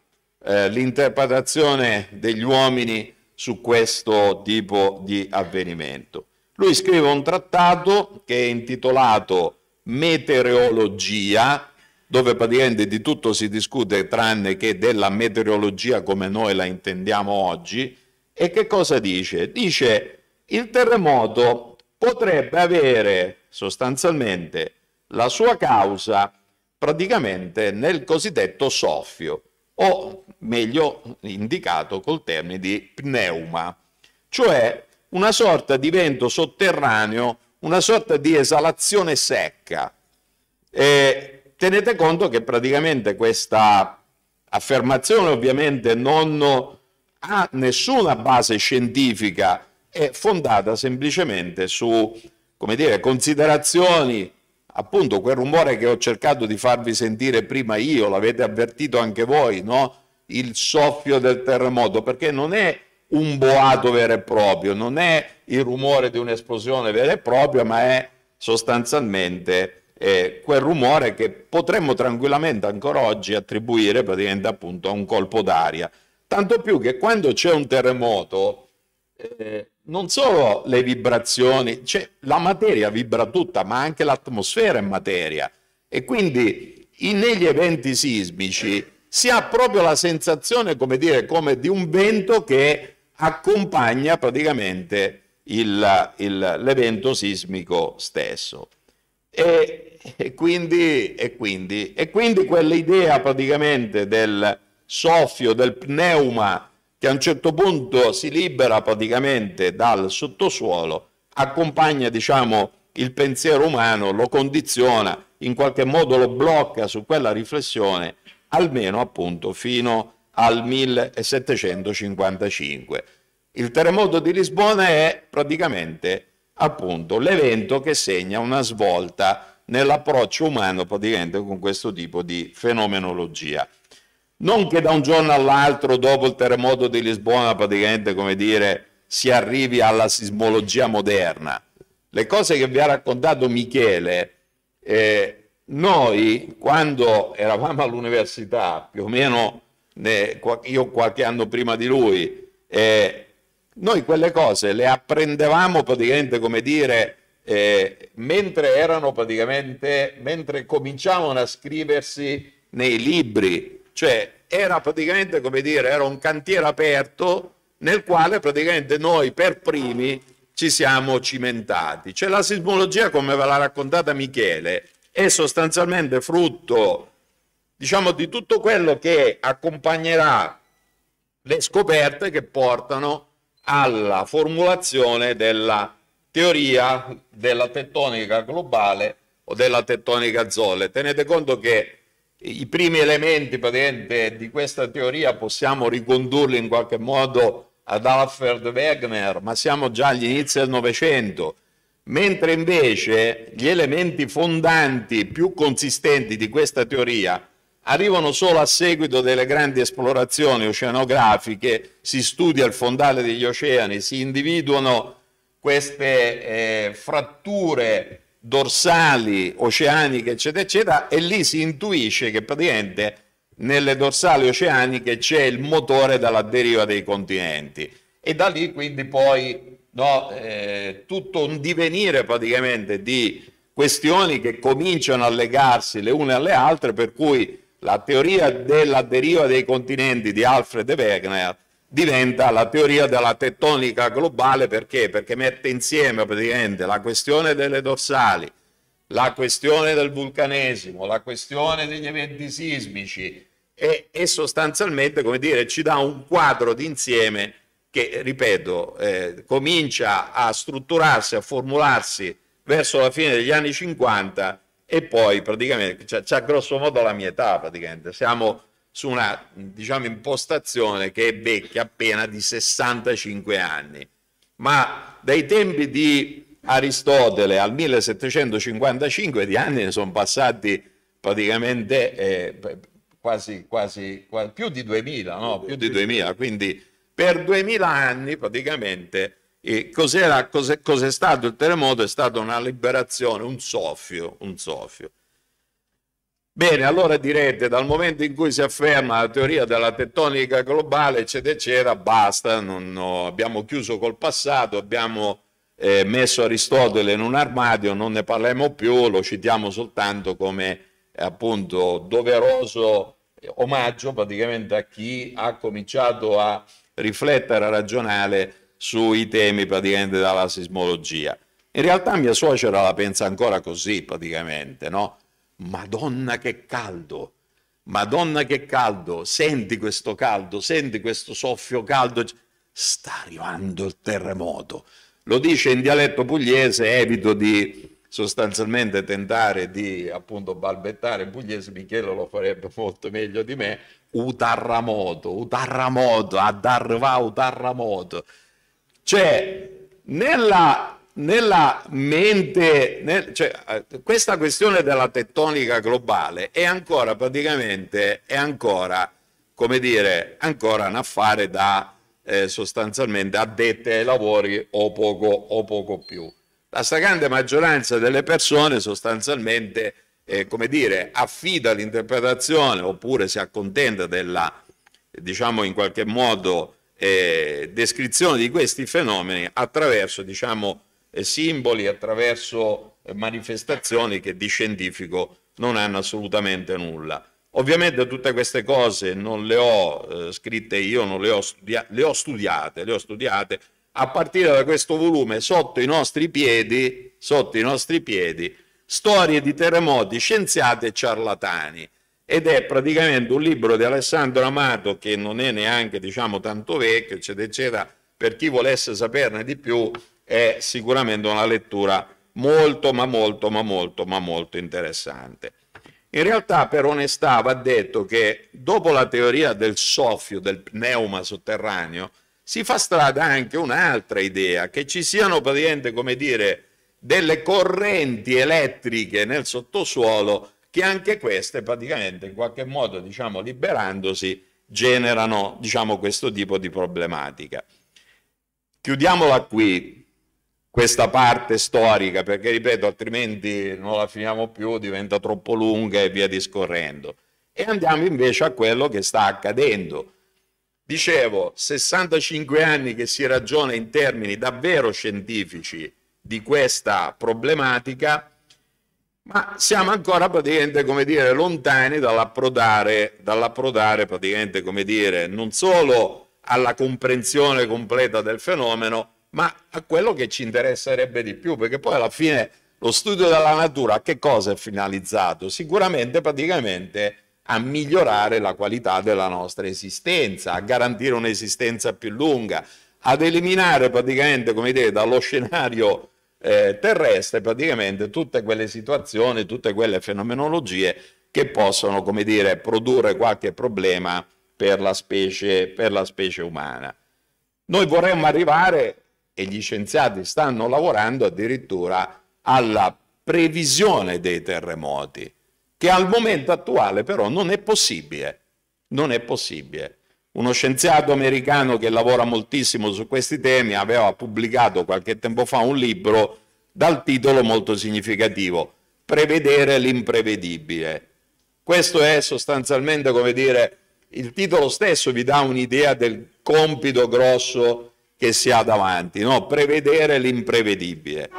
eh, l'interpretazione degli uomini su questo tipo di avvenimento. Lui scrive un trattato che è intitolato Meteorologia, dove praticamente di tutto si discute tranne che della meteorologia come noi la intendiamo oggi. E che cosa dice? Dice il terremoto potrebbe avere sostanzialmente la sua causa praticamente nel cosiddetto soffio o meglio indicato col termine di pneuma, cioè una sorta di vento sotterraneo, una sorta di esalazione secca. E tenete conto che praticamente questa affermazione ovviamente non ha nessuna base scientifica, è fondata semplicemente su, come dire, considerazioni appunto quel rumore che ho cercato di farvi sentire prima io, l'avete avvertito anche voi, no? il soffio del terremoto, perché non è un boato vero e proprio, non è il rumore di un'esplosione vera e propria, ma è sostanzialmente eh, quel rumore che potremmo tranquillamente ancora oggi attribuire praticamente appunto a un colpo d'aria. Tanto più che quando c'è un terremoto, eh, non solo le vibrazioni, cioè la materia vibra tutta, ma anche l'atmosfera è materia. E quindi in, negli eventi sismici si ha proprio la sensazione, come dire, come di un vento che accompagna praticamente il, il, l'evento sismico stesso. E, e, quindi, e, quindi, e quindi quell'idea praticamente del soffio, del pneuma, che a un certo punto si libera praticamente dal sottosuolo, accompagna diciamo, il pensiero umano, lo condiziona, in qualche modo lo blocca su quella riflessione, almeno appunto fino al 1755. Il terremoto di Lisbona è praticamente appunto l'evento che segna una svolta nell'approccio umano praticamente con questo tipo di fenomenologia non che da un giorno all'altro, dopo il terremoto di Lisbona, praticamente come dire, si arrivi alla sismologia moderna. Le cose che vi ha raccontato Michele, eh, noi quando eravamo all'università, più o meno ne, io qualche anno prima di lui, eh, noi quelle cose le apprendevamo praticamente come dire eh, mentre erano praticamente mentre cominciavano a scriversi nei libri cioè era praticamente come dire, era un cantiere aperto nel quale praticamente noi per primi ci siamo cimentati. Cioè la sismologia, come ve l'ha raccontata Michele, è sostanzialmente frutto diciamo, di tutto quello che accompagnerà le scoperte che portano alla formulazione della teoria della tettonica globale o della tettonica zolle. Tenete conto che i primi elementi di questa teoria possiamo ricondurli in qualche modo ad Alfred Wegener, ma siamo già agli inizi del Novecento, mentre invece gli elementi fondanti più consistenti di questa teoria arrivano solo a seguito delle grandi esplorazioni oceanografiche, si studia il fondale degli oceani, si individuano queste eh, fratture dorsali oceaniche, eccetera, eccetera, e lì si intuisce che praticamente nelle dorsali oceaniche c'è il motore della deriva dei continenti e da lì quindi poi no, eh, tutto un divenire praticamente di questioni che cominciano a legarsi le une alle altre, per cui la teoria della deriva dei continenti di Alfred Wegener diventa la teoria della tettonica globale perché? Perché mette insieme praticamente la questione delle dorsali, la questione del vulcanesimo, la questione degli eventi sismici e, e sostanzialmente, come dire, ci dà un quadro d'insieme che, ripeto, eh, comincia a strutturarsi, a formularsi verso la fine degli anni 50 e poi praticamente, c'è cioè, grosso modo la mia età praticamente, siamo su una diciamo, impostazione che è vecchia appena di 65 anni. Ma dai tempi di Aristotele al 1755 di anni ne sono passati praticamente eh, quasi, quasi, quasi, più di 2000, no? più di 2000, quindi per 2000 anni praticamente eh, cos'è, cos stato il terremoto? È stata una liberazione, un soffio, un soffio. Bene, allora direte, dal momento in cui si afferma la teoria della tettonica globale, eccetera, eccetera, basta, non, no, abbiamo chiuso col passato, abbiamo eh, messo Aristotele in un armadio, non ne parliamo più, lo citiamo soltanto come appunto doveroso omaggio praticamente a chi ha cominciato a riflettere, a ragionare sui temi praticamente della sismologia. In realtà mia suocera la pensa ancora così praticamente, no? Madonna che caldo, Madonna che caldo, senti questo caldo, senti questo soffio caldo, sta arrivando il terremoto. Lo dice in dialetto pugliese, evito di sostanzialmente tentare di appunto balbettare in pugliese, Michele lo farebbe molto meglio di me, utarramoto, utarramoto, adarva utarramoto. Cioè, nella nella mente, nel, cioè, eh, questa questione della tettonica globale è ancora praticamente, è ancora, come dire, ancora un affare da eh, sostanzialmente addette ai lavori o poco, o poco più. La stragrande maggioranza delle persone sostanzialmente, eh, come dire, affida l'interpretazione oppure si accontenta della, diciamo in qualche modo, eh, descrizione di questi fenomeni attraverso, diciamo, eh, simboli, attraverso eh, manifestazioni che di scientifico non hanno assolutamente nulla. Ovviamente tutte queste cose non le ho eh, scritte io, non le ho, studia- le ho studiate, le ho studiate a partire da questo volume sotto i nostri piedi, sotto i nostri piedi, storie di terremoti, scienziati e ciarlatani. Ed è praticamente un libro di Alessandro Amato che non è neanche, diciamo, tanto vecchio, eccetera, eccetera. Per chi volesse saperne di più, è sicuramente una lettura molto ma molto ma molto ma molto interessante. In realtà per onestà va detto che dopo la teoria del soffio, del pneuma sotterraneo, si fa strada anche un'altra idea, che ci siano praticamente, come dire, delle correnti elettriche nel sottosuolo che anche queste praticamente in qualche modo, diciamo, liberandosi, generano, diciamo, questo tipo di problematica. Chiudiamola qui, questa parte storica, perché ripeto, altrimenti non la finiamo più, diventa troppo lunga e via discorrendo. E andiamo invece a quello che sta accadendo. Dicevo, 65 anni che si ragiona in termini davvero scientifici di questa problematica, ma siamo ancora praticamente, come dire, lontani dall'approdare, dall'approdare praticamente, come dire, non solo alla comprensione completa del fenomeno, ma a quello che ci interesserebbe di più, perché poi alla fine lo studio della natura a che cosa è finalizzato? Sicuramente praticamente a migliorare la qualità della nostra esistenza, a garantire un'esistenza più lunga, ad eliminare praticamente, come dire, dallo scenario eh, terrestre praticamente tutte quelle situazioni, tutte quelle fenomenologie che possono, come dire, produrre qualche problema per la specie, per la specie umana. Noi vorremmo arrivare e gli scienziati stanno lavorando addirittura alla previsione dei terremoti, che al momento attuale però non è possibile. Non è possibile. Uno scienziato americano che lavora moltissimo su questi temi aveva pubblicato qualche tempo fa un libro dal titolo molto significativo, Prevedere l'imprevedibile. Questo è sostanzialmente come dire, il titolo stesso vi dà un'idea del compito grosso che si ha davanti, no? prevedere l'imprevedibile.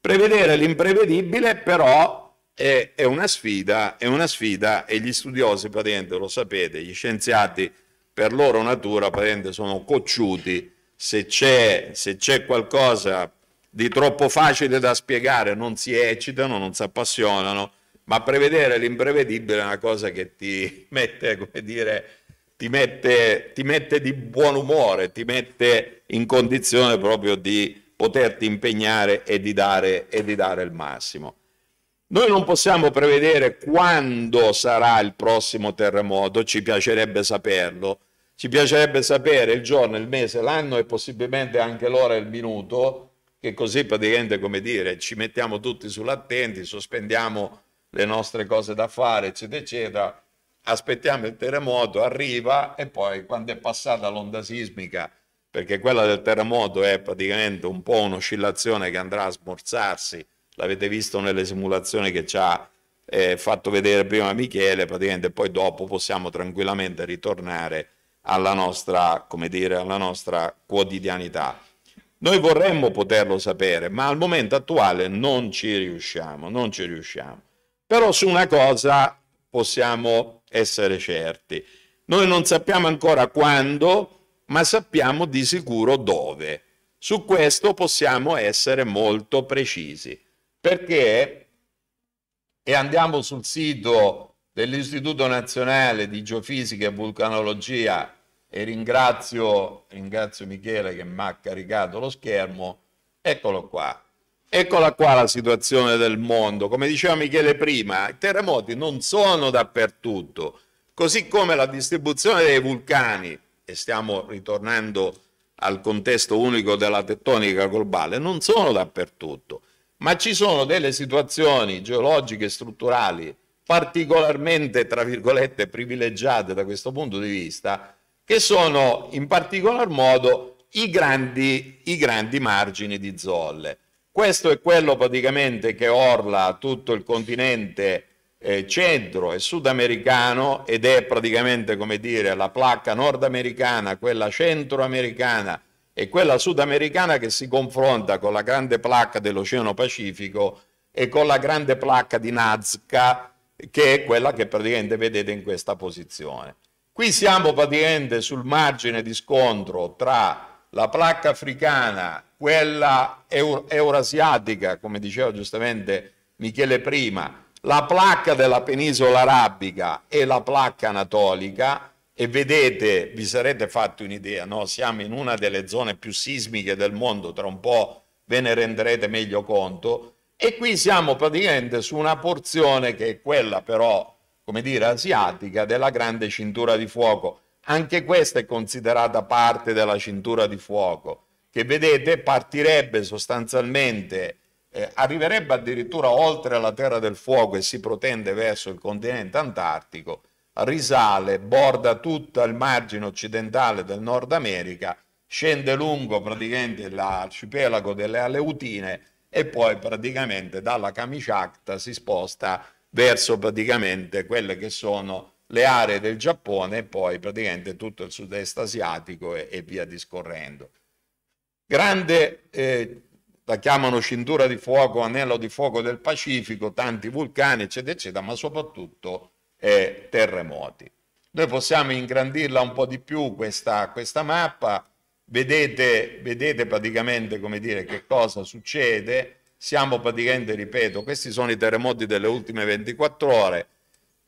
Prevedere l'imprevedibile però è, è, una sfida, è una sfida e gli studiosi, praticamente, lo sapete, gli scienziati per loro natura praticamente, sono cocciuti, se c'è, se c'è qualcosa di troppo facile da spiegare non si eccitano, non si appassionano, ma prevedere l'imprevedibile è una cosa che ti mette, come dire, ti mette, ti mette di buon umore, ti mette in condizione proprio di poterti impegnare e di dare, e di dare il massimo. Noi non possiamo prevedere quando sarà il prossimo terremoto, ci piacerebbe saperlo, ci piacerebbe sapere il giorno, il mese, l'anno e possibilmente anche l'ora e il minuto, che così praticamente, come dire, ci mettiamo tutti sull'attenti, sospendiamo le nostre cose da fare, eccetera, eccetera, aspettiamo il terremoto, arriva e poi quando è passata l'onda sismica, perché quella del terremoto è praticamente un po' un'oscillazione che andrà a smorzarsi, l'avete visto nelle simulazioni che ci ha eh, fatto vedere prima Michele, praticamente poi dopo possiamo tranquillamente ritornare alla nostra, come dire, alla nostra quotidianità. Noi vorremmo poterlo sapere, ma al momento attuale non ci riusciamo, non ci riusciamo. Però su una cosa possiamo essere certi. Noi non sappiamo ancora quando, ma sappiamo di sicuro dove. Su questo possiamo essere molto precisi, perché, e andiamo sul sito dell'Istituto Nazionale di Geofisica e Vulcanologia, e ringrazio, ringrazio Michele che mi ha caricato lo schermo, eccolo qua, Eccola qua la situazione del mondo. Come diceva Michele prima, i terremoti non sono dappertutto, così come la distribuzione dei vulcani, e stiamo ritornando al contesto unico della tettonica globale, non sono dappertutto, ma ci sono delle situazioni geologiche e strutturali particolarmente, tra virgolette, privilegiate da questo punto di vista, che sono in particolar modo i grandi, i grandi margini di zolle. Questo è quello praticamente che orla tutto il continente eh, centro e sudamericano ed è praticamente come dire la placca nordamericana, quella centroamericana e quella sudamericana che si confronta con la grande placca dell'Oceano Pacifico e con la grande placca di Nazca che è quella che praticamente vedete in questa posizione. Qui siamo praticamente sul margine di scontro tra la placca africana, quella eurasiatica, come diceva giustamente Michele prima, la placca della penisola arabica e la placca anatolica e vedete, vi sarete fatti un'idea, no? siamo in una delle zone più sismiche del mondo, tra un po' ve ne renderete meglio conto, e qui siamo praticamente su una porzione che è quella però, come dire, asiatica della grande cintura di fuoco. Anche questa è considerata parte della cintura di fuoco, che vedete partirebbe sostanzialmente, eh, arriverebbe addirittura oltre la terra del fuoco e si protende verso il continente antartico, risale, borda tutto il margine occidentale del Nord America, scende lungo praticamente l'arcipelago delle Aleutine e poi praticamente dalla Kamchatka si sposta verso praticamente quelle che sono le aree del Giappone e poi praticamente tutto il sud-est asiatico e, e via discorrendo. Grande, eh, la chiamano cintura di fuoco, anello di fuoco del Pacifico, tanti vulcani, eccetera, eccetera, ma soprattutto eh, terremoti. Noi possiamo ingrandirla un po' di più questa, questa mappa, vedete, vedete praticamente come dire, che cosa succede, siamo praticamente, ripeto, questi sono i terremoti delle ultime 24 ore,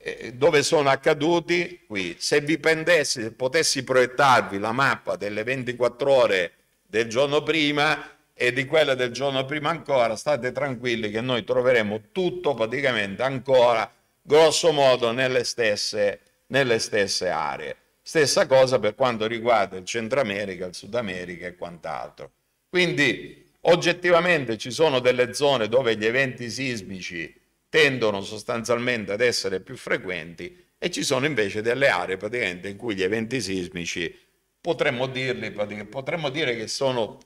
eh, eh, dove sono accaduti qui. Se vi pendessi, se potessi proiettarvi la mappa delle 24 ore del giorno prima e di quella del giorno prima ancora, state tranquilli che noi troveremo tutto praticamente ancora, grosso modo, nelle stesse, nelle stesse aree. Stessa cosa per quanto riguarda il Centro America, il Sud America e quant'altro. Quindi oggettivamente ci sono delle zone dove gli eventi sismici tendono sostanzialmente ad essere più frequenti e ci sono invece delle aree praticamente in cui gli eventi sismici potremmo, dirli, potremmo dire che sono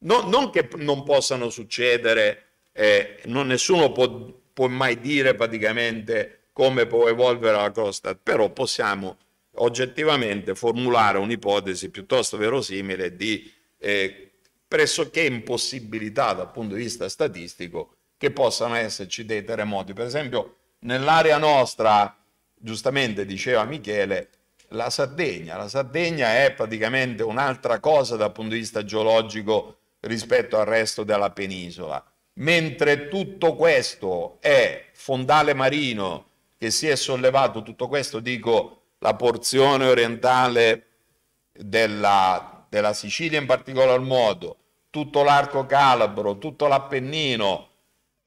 no, non che non possano succedere, eh, non nessuno può, può mai dire praticamente come può evolvere la costa, però possiamo oggettivamente formulare un'ipotesi piuttosto verosimile di eh, pressoché impossibilità dal punto di vista statistico che possano esserci dei terremoti. Per esempio, nell'area nostra, giustamente diceva Michele, la Sardegna. La Sardegna è praticamente un'altra cosa dal punto di vista geologico rispetto al resto della penisola. Mentre tutto questo è fondale marino che si è sollevato, tutto questo dico la porzione orientale della, della Sicilia in particolar modo, tutto l'arco calabro, tutto l'Appennino,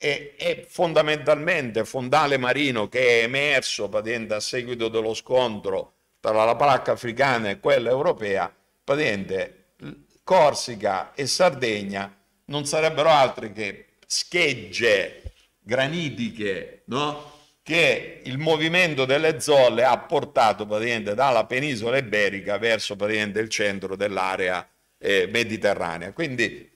e, e fondamentalmente fondale marino che è emerso patente, a seguito dello scontro tra la placca africana e quella europea, patente, Corsica e Sardegna non sarebbero altri che schegge granitiche no? che il movimento delle zolle ha portato praticamente dalla penisola iberica verso praticamente il centro dell'area eh, mediterranea. Quindi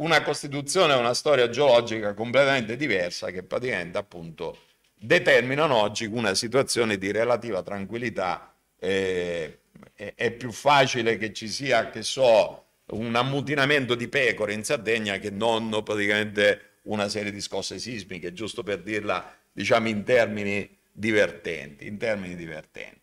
una costituzione e una storia geologica completamente diversa che praticamente appunto determinano oggi una situazione di relativa tranquillità. Eh, è, più facile che ci sia, che so, un ammutinamento di pecore in Sardegna che non praticamente una serie di scosse sismiche, giusto per dirla diciamo in termini divertenti, in termini divertenti.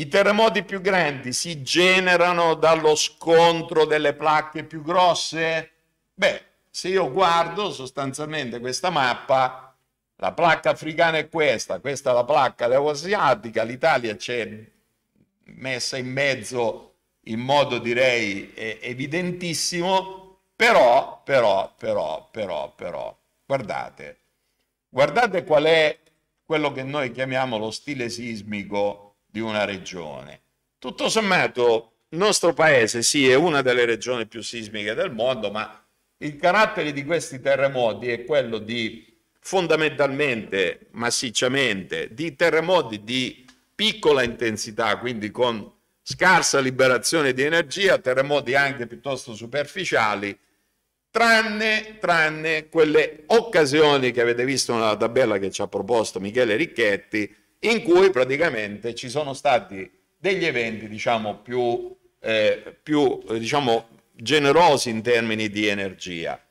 I terremoti più grandi si generano dallo scontro delle placche più grosse? Beh, se io guardo sostanzialmente questa mappa, la placca africana è questa, questa è la placca euroasiatica, l'Italia c'è messa in mezzo in modo direi evidentissimo, però, però, però, però, però, guardate, guardate qual è quello che noi chiamiamo lo stile sismico di una regione. Tutto sommato, il nostro paese sì è una delle regioni più sismiche del mondo, ma il carattere di questi terremoti è quello di fondamentalmente, massicciamente, di terremoti di piccola intensità, quindi con scarsa liberazione di energia, terremoti anche piuttosto superficiali, tranne, tranne quelle occasioni che avete visto nella tabella che ci ha proposto Michele Ricchetti, in cui praticamente ci sono stati degli eventi diciamo, più, eh, più eh, diciamo, generosi in termini di energia.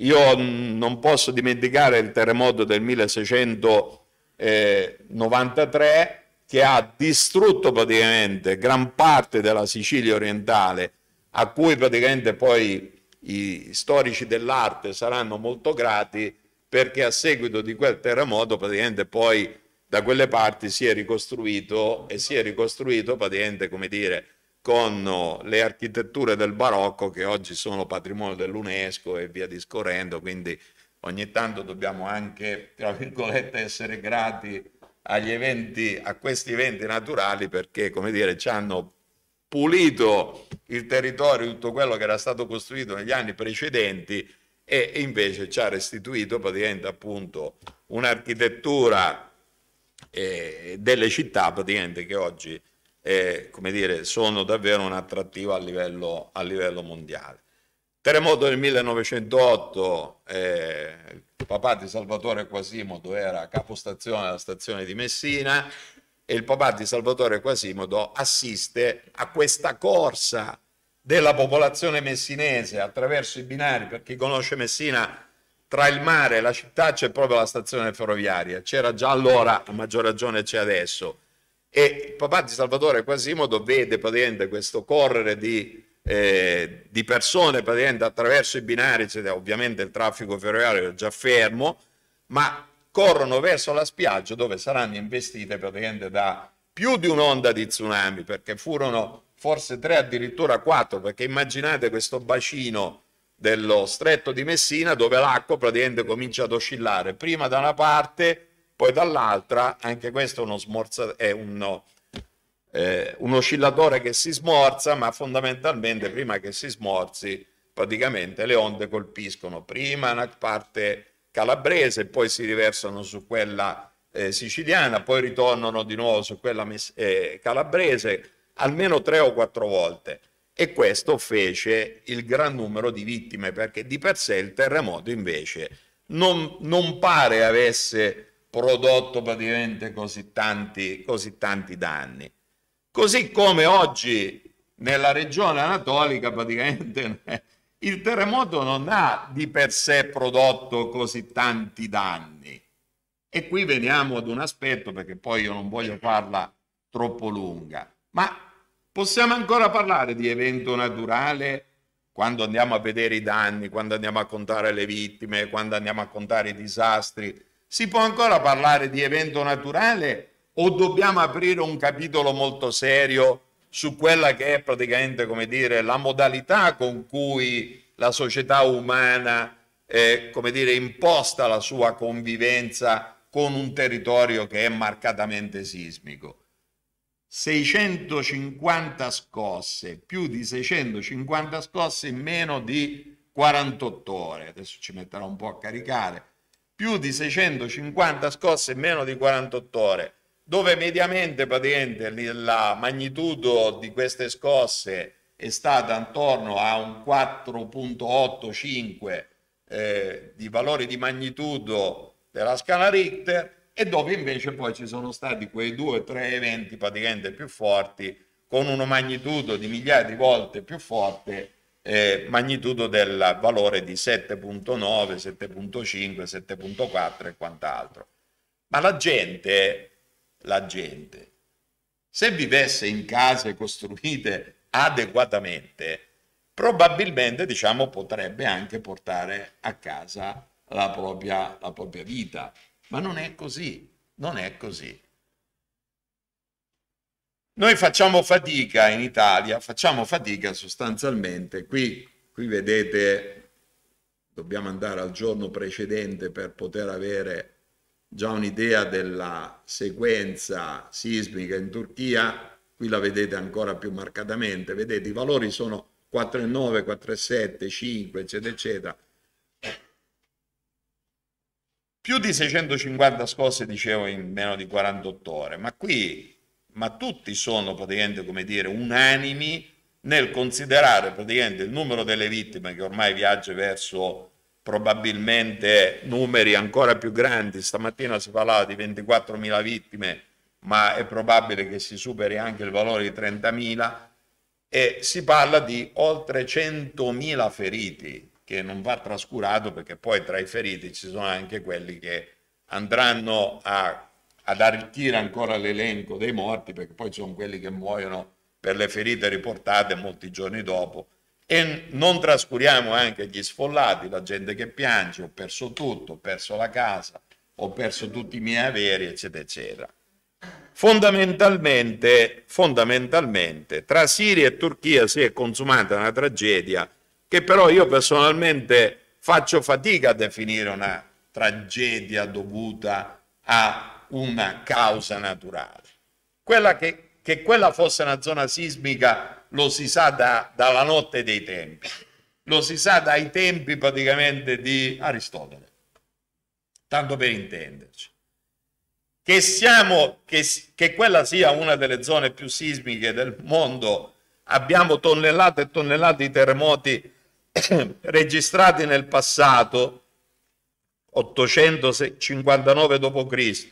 Io mm, non posso dimenticare il terremoto del 1693 che ha distrutto praticamente gran parte della Sicilia orientale, a cui praticamente poi i storici dell'arte saranno molto grati perché a seguito di quel terremoto praticamente poi da quelle parti si è ricostruito e si è ricostruito praticamente, come dire, con le architetture del barocco che oggi sono patrimonio dell'UNESCO e via discorrendo, quindi ogni tanto dobbiamo anche, tra virgolette, essere grati agli eventi, a questi eventi naturali perché, come dire, ci hanno pulito il territorio, tutto quello che era stato costruito negli anni precedenti e invece ci ha restituito praticamente appunto un'architettura eh, delle città praticamente che oggi eh, dire, sono davvero un'attrattiva a livello, a livello mondiale. Terremoto del 1908, eh, papà di Salvatore Quasimodo era capostazione della stazione di Messina e il papà di Salvatore Quasimodo assiste a questa corsa della popolazione messinese attraverso i binari, per chi conosce Messina tra il mare e la città c'è proprio la stazione ferroviaria, c'era già allora, a maggior ragione c'è adesso. E il papà di Salvatore Quasimodo vede praticamente questo correre di, eh, di persone praticamente attraverso i binari, cioè, ovviamente il traffico ferroviario è già fermo, ma corrono verso la spiaggia dove saranno investite praticamente da più di un'onda di tsunami, perché furono forse tre addirittura quattro, perché immaginate questo bacino dello stretto di Messina dove l'acqua praticamente comincia ad oscillare prima da una parte poi dall'altra anche questo è uno smorza è uno, eh, un oscillatore che si smorza ma fondamentalmente prima che si smorzi praticamente le onde colpiscono prima una parte calabrese poi si riversano su quella eh, siciliana poi ritornano di nuovo su quella eh, calabrese almeno tre o quattro volte e questo fece il gran numero di vittime perché di per sé il terremoto invece non, non pare avesse prodotto praticamente così tanti, così tanti danni. Così come oggi nella regione anatolica praticamente il terremoto non ha di per sé prodotto così tanti danni. E qui veniamo ad un aspetto perché poi io non voglio farla troppo lunga, ma Possiamo ancora parlare di evento naturale quando andiamo a vedere i danni, quando andiamo a contare le vittime, quando andiamo a contare i disastri. Si può ancora parlare di evento naturale o dobbiamo aprire un capitolo molto serio su quella che è praticamente, come dire, la modalità con cui la società umana, eh, come dire, imposta la sua convivenza con un territorio che è marcatamente sismico. 650 scosse, più di 650 scosse in meno di 48 ore. Adesso ci metterò un po' a caricare. Più di 650 scosse in meno di 48 ore, dove mediamente praticamente la magnitudo di queste scosse è stata intorno a un 4.85 eh, di valori di magnitudo della scala Richter e dove invece poi ci sono stati quei due o tre eventi praticamente più forti con una magnitudo di migliaia di volte più forte eh, magnitudo del valore di 7.9, 7.5, 7.4 e quant'altro. Ma la gente, la gente, se vivesse in case costruite adeguatamente, probabilmente diciamo, potrebbe anche portare a casa la propria, la propria vita. Ma non è così, non è così. Noi facciamo fatica in Italia, facciamo fatica sostanzialmente. Qui, qui vedete, dobbiamo andare al giorno precedente per poter avere già un'idea della sequenza sismica in Turchia. Qui la vedete ancora più marcatamente. Vedete, i valori sono 4,9, 4,7, 5, eccetera, eccetera più di 650 scosse, dicevo, in meno di 48 ore, ma qui ma tutti sono praticamente, come dire, unanimi nel considerare praticamente il numero delle vittime che ormai viaggia verso probabilmente numeri ancora più grandi. Stamattina si parlava di 24.000 vittime, ma è probabile che si superi anche il valore di 30.000 e si parla di oltre 100.000 feriti che non va trascurato perché poi tra i feriti ci sono anche quelli che andranno a, ad arricchire ancora l'elenco dei morti perché poi ci sono quelli che muoiono per le ferite riportate molti giorni dopo e non trascuriamo anche gli sfollati, la gente che piange, ho perso tutto, ho perso la casa, ho perso tutti i miei averi, eccetera, eccetera. Fondamentalmente, fondamentalmente, tra Siria e Turchia si è consumata una tragedia che però io personalmente faccio fatica a definire una tragedia dovuta a una causa naturale. Quella che, che quella fosse una zona sismica lo si sa da, dalla notte dei tempi, lo si sa dai tempi praticamente di Aristotele, tanto per intenderci. Che, siamo, che, che quella sia una delle zone più sismiche del mondo, abbiamo tonnellate e tonnellate di terremoti registrati nel passato, 859 d.C.,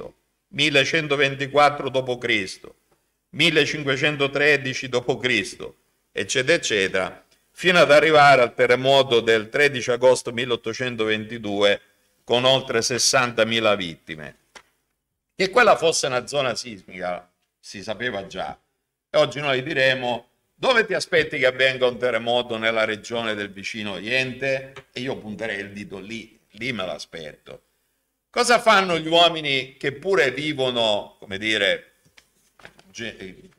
1124 d.C., 1513 d.C., eccetera, eccetera, fino ad arrivare al terremoto del 13 agosto 1822 con oltre 60.000 vittime. Che quella fosse una zona sismica si sapeva già. E oggi noi diremo dove ti aspetti che avvenga un terremoto nella regione del vicino Oriente? E io punterei il dito lì, lì me l'aspetto. Cosa fanno gli uomini che pure vivono, come dire,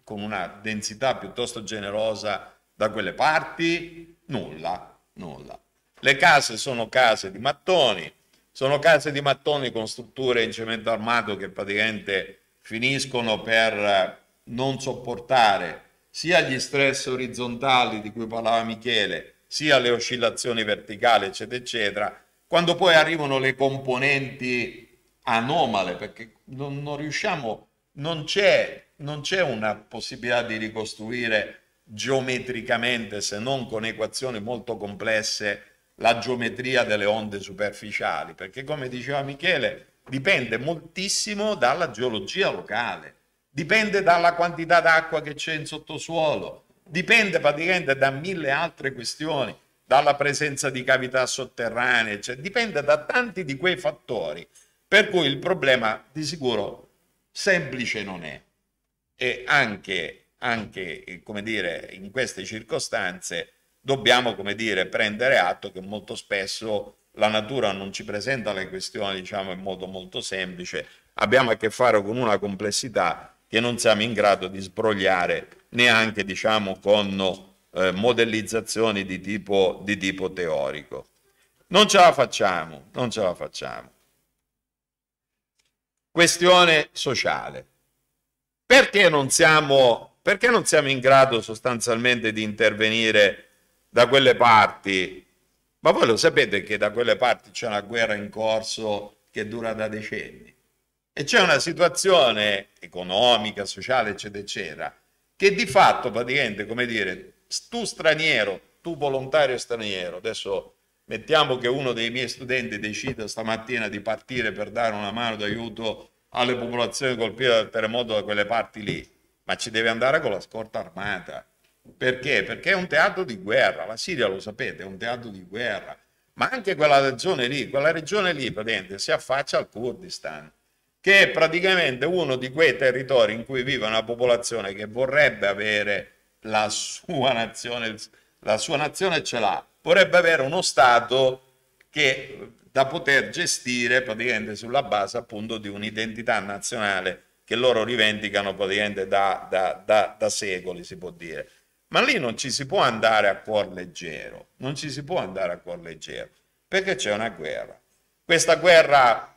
con una densità piuttosto generosa da quelle parti? Nulla, nulla. Le case sono case di mattoni, sono case di mattoni con strutture in cemento armato che praticamente finiscono per non sopportare sia gli stress orizzontali di cui parlava Michele, sia le oscillazioni verticali, eccetera, eccetera, quando poi arrivano le componenti anomale, perché non, non riusciamo, non c'è, non c'è una possibilità di ricostruire geometricamente, se non con equazioni molto complesse, la geometria delle onde superficiali, perché come diceva Michele, dipende moltissimo dalla geologia locale dipende dalla quantità d'acqua che c'è in sottosuolo, dipende praticamente da mille altre questioni, dalla presenza di cavità sotterranee, cioè dipende da tanti di quei fattori, per cui il problema di sicuro semplice non è. E anche, anche come dire, in queste circostanze dobbiamo come dire, prendere atto che molto spesso la natura non ci presenta le questioni diciamo, in modo molto semplice, abbiamo a che fare con una complessità che non siamo in grado di sbrogliare neanche diciamo, con eh, modellizzazioni di tipo, di tipo teorico. Non ce la facciamo, non ce la facciamo. Questione sociale. Perché non siamo, perché non siamo in grado sostanzialmente di intervenire da quelle parti? Ma voi lo sapete che da quelle parti c'è una guerra in corso che dura da decenni e c'è una situazione economica, sociale, eccetera, eccetera, che di fatto praticamente, come dire, tu straniero, tu volontario straniero, adesso mettiamo che uno dei miei studenti decida stamattina di partire per dare una mano d'aiuto alle popolazioni colpite dal terremoto da quelle parti lì, ma ci deve andare con la scorta armata. Perché? Perché è un teatro di guerra, la Siria lo sapete, è un teatro di guerra, ma anche quella regione lì, quella regione lì praticamente si affaccia al Kurdistan che è praticamente uno di quei territori in cui vive una popolazione che vorrebbe avere la sua nazione, la sua nazione ce l'ha, vorrebbe avere uno Stato che da poter gestire praticamente sulla base appunto di un'identità nazionale che loro rivendicano praticamente da, da, da, da, secoli, si può dire. Ma lì non ci si può andare a cuor leggero, non ci si può andare a cuor leggero, perché c'è una guerra. Questa guerra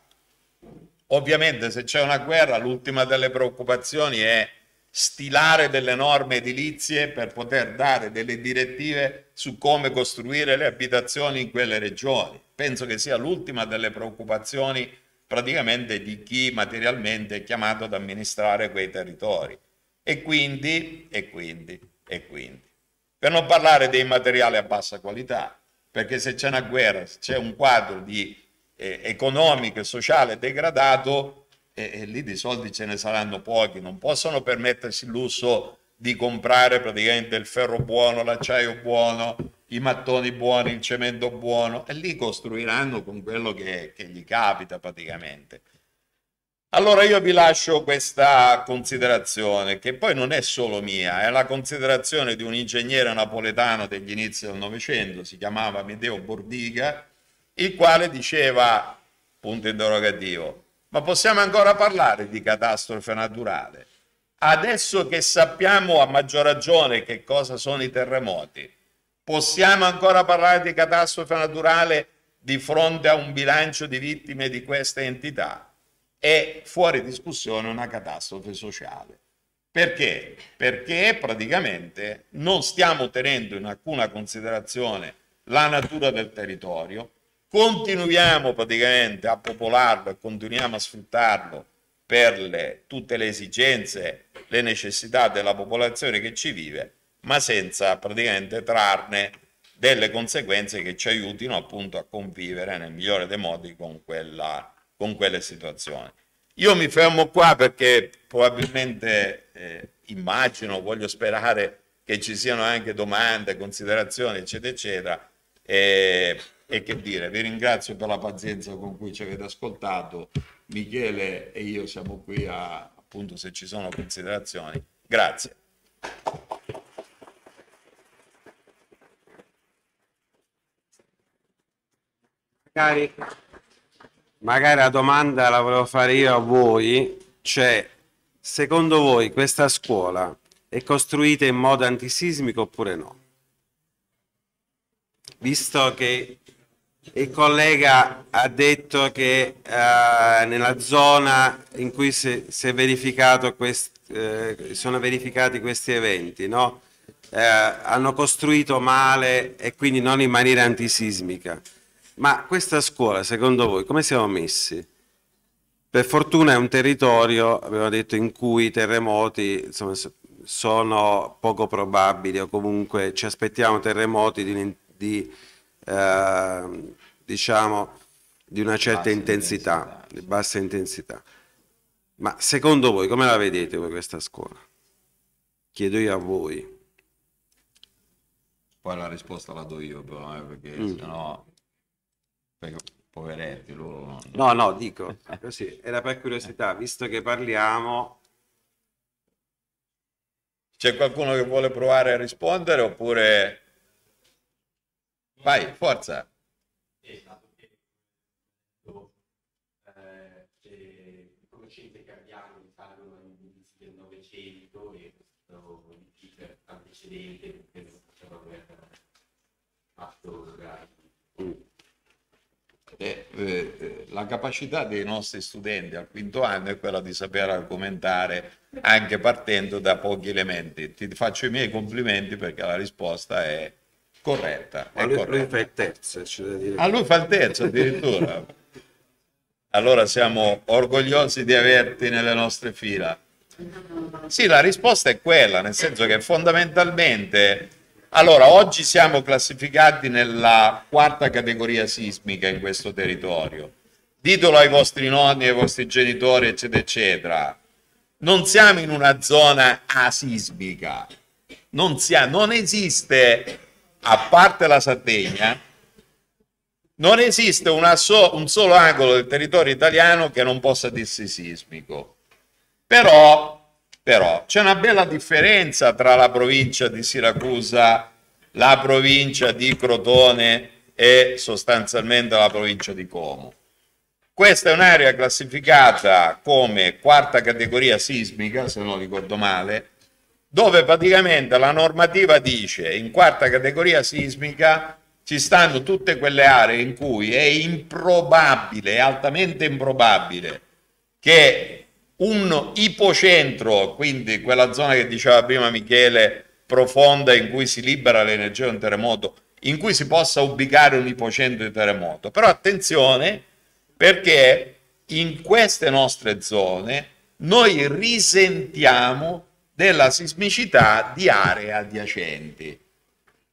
Ovviamente se c'è una guerra l'ultima delle preoccupazioni è stilare delle norme edilizie per poter dare delle direttive su come costruire le abitazioni in quelle regioni. Penso che sia l'ultima delle preoccupazioni praticamente di chi materialmente è chiamato ad amministrare quei territori. E quindi, e quindi, e quindi. Per non parlare dei materiali a bassa qualità, perché se c'è una guerra, se c'è un quadro di eh, economico e sociale degradato, e, e lì di soldi ce ne saranno pochi, non possono permettersi il lusso di comprare praticamente il ferro buono, l'acciaio buono, i mattoni buoni, il cemento buono e lì costruiranno con quello che, che gli capita praticamente. Allora io vi lascio questa considerazione, che poi non è solo mia, è la considerazione di un ingegnere napoletano degli inizi del Novecento, si chiamava Medeo Bordiga, il quale diceva, punto interrogativo, ma possiamo ancora parlare di catastrofe naturale? Adesso che sappiamo a maggior ragione che cosa sono i terremoti, possiamo ancora parlare di catastrofe naturale di fronte a un bilancio di vittime di questa entità? È fuori discussione una catastrofe sociale. Perché? Perché praticamente non stiamo tenendo in alcuna considerazione la natura del territorio, continuiamo praticamente a popolarlo e continuiamo a sfruttarlo per le, tutte le esigenze, le necessità della popolazione che ci vive, ma senza praticamente trarne delle conseguenze che ci aiutino appunto a convivere nel migliore dei modi con, quella, con quelle situazioni. Io mi fermo qua perché probabilmente eh, immagino, voglio sperare che ci siano anche domande, considerazioni, eccetera, eccetera. Eh, e che dire, vi ringrazio per la pazienza con cui ci avete ascoltato. Michele e io siamo qui a, appunto se ci sono considerazioni. Grazie. Magari, magari la domanda la volevo fare io a voi, cioè secondo voi questa scuola è costruita in modo antisismico oppure no? Visto che il collega ha detto che eh, nella zona in cui si, si è verificato quest, eh, sono verificati questi eventi no? eh, hanno costruito male e quindi non in maniera antisismica. Ma questa scuola, secondo voi, come siamo messi? Per fortuna è un territorio, abbiamo detto, in cui i terremoti insomma, sono poco probabili o comunque ci aspettiamo terremoti di, di Ehm, diciamo di una certa bassa intensità, intensità, di bassa intensità. Ma secondo voi come la vedete voi questa scuola? Chiedo io a voi. Poi la risposta la do io però, eh, perché mm. sennò... Perché, poveretti loro... No, no, dico, così, era per curiosità, visto che parliamo... C'è qualcuno che vuole provare a rispondere oppure... Vai, forza. Eh, Coscienze cardiache fanno all'inizio del Novecento e questo Hitler antecedente che faceva guerra fatto eh, eh, eh, la capacità dei nostri studenti al quinto anno è quella di saper argomentare anche partendo da pochi elementi. Ti faccio i miei complimenti perché la risposta è corretta. Ma lui, corretta. lui fa il terzo, c'è da dire. Ah, lui fa il terzo addirittura. allora siamo orgogliosi di averti nelle nostre fila. Sì, la risposta è quella, nel senso che fondamentalmente, allora oggi siamo classificati nella quarta categoria sismica in questo territorio. Ditelo ai vostri nonni, ai vostri genitori, eccetera, eccetera. Non siamo in una zona asismica, non, sia, non esiste a parte la Sardegna, non esiste so, un solo angolo del territorio italiano che non possa dirsi sismico. Però, però c'è una bella differenza tra la provincia di Siracusa, la provincia di Crotone e sostanzialmente la provincia di Como. Questa è un'area classificata come quarta categoria sismica, se non ricordo male, dove praticamente la normativa dice in quarta categoria sismica ci stanno tutte quelle aree in cui è improbabile, altamente improbabile che un ipocentro, quindi quella zona che diceva prima Michele, profonda in cui si libera l'energia di un terremoto, in cui si possa ubicare un ipocentro di terremoto. Però attenzione perché in queste nostre zone noi risentiamo della sismicità di aree adiacenti.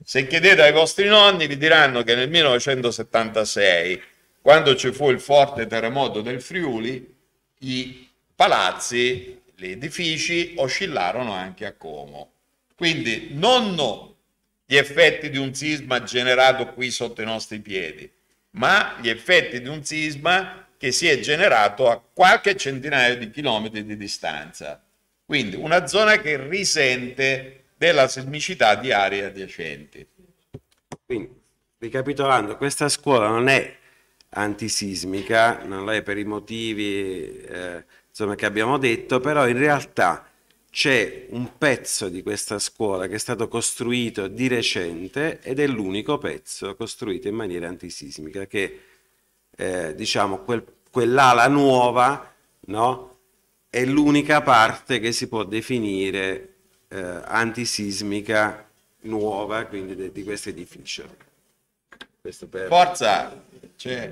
Se chiedete ai vostri nonni vi diranno che nel 1976, quando ci fu il forte terremoto del Friuli, i palazzi, gli edifici oscillarono anche a Como. Quindi non gli effetti di un sisma generato qui sotto i nostri piedi, ma gli effetti di un sisma che si è generato a qualche centinaio di chilometri di distanza. Quindi una zona che risente della sismicità di aree adiacenti. Quindi, ricapitolando, questa scuola non è antisismica, non è per i motivi eh, insomma, che abbiamo detto, però in realtà c'è un pezzo di questa scuola che è stato costruito di recente ed è l'unico pezzo costruito in maniera antisismica, che eh, diciamo quel, quell'ala nuova no, è l'unica parte che si può definire eh, antisismica nuova quindi de, di questo edificio. Questo per... Forza! C'è.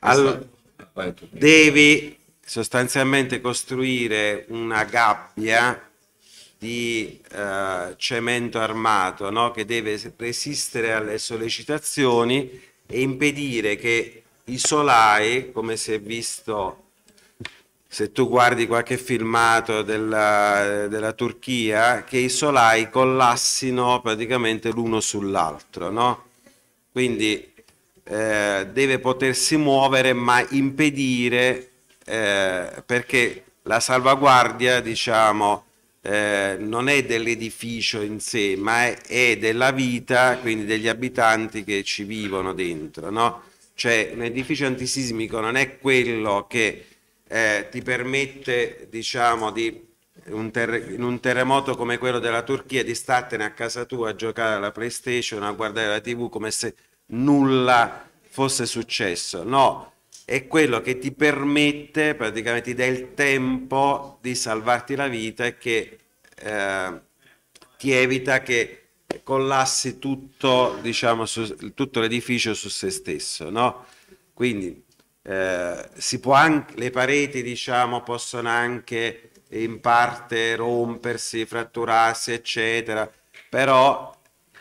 Allora, devi sostanzialmente costruire una gabbia di eh, cemento armato no? che deve resistere alle sollecitazioni e impedire che i solai, come si è visto se tu guardi qualche filmato della, della, Turchia, che i solai collassino praticamente l'uno sull'altro, no? Quindi eh, deve potersi muovere ma impedire eh, perché la salvaguardia, diciamo, eh, non è dell'edificio in sé, ma è, è, della vita, quindi degli abitanti che ci vivono dentro, no? Cioè un edificio antisismico non è quello che eh, ti permette, diciamo, di, un in un terremoto come quello della Turchia di startene a casa tua a giocare alla PlayStation, a guardare la TV come se nulla fosse successo. No, è quello che ti permette, praticamente del tempo di salvarti la vita e che eh, ti evita che collassi tutto, diciamo, su, tutto l'edificio su se stesso, no? Quindi eh, anche, le pareti diciamo, possono anche in parte rompersi, fratturarsi, eccetera, però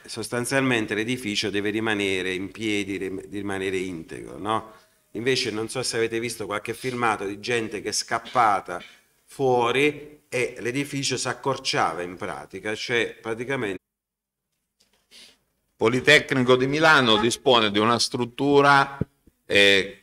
sostanzialmente l'edificio deve rimanere in piedi, rimanere integro, no? Invece non so se avete visto qualche filmato di gente che è scappata fuori e l'edificio si accorciava in pratica, cioè praticamente Politecnico di Milano dispone di una struttura eh,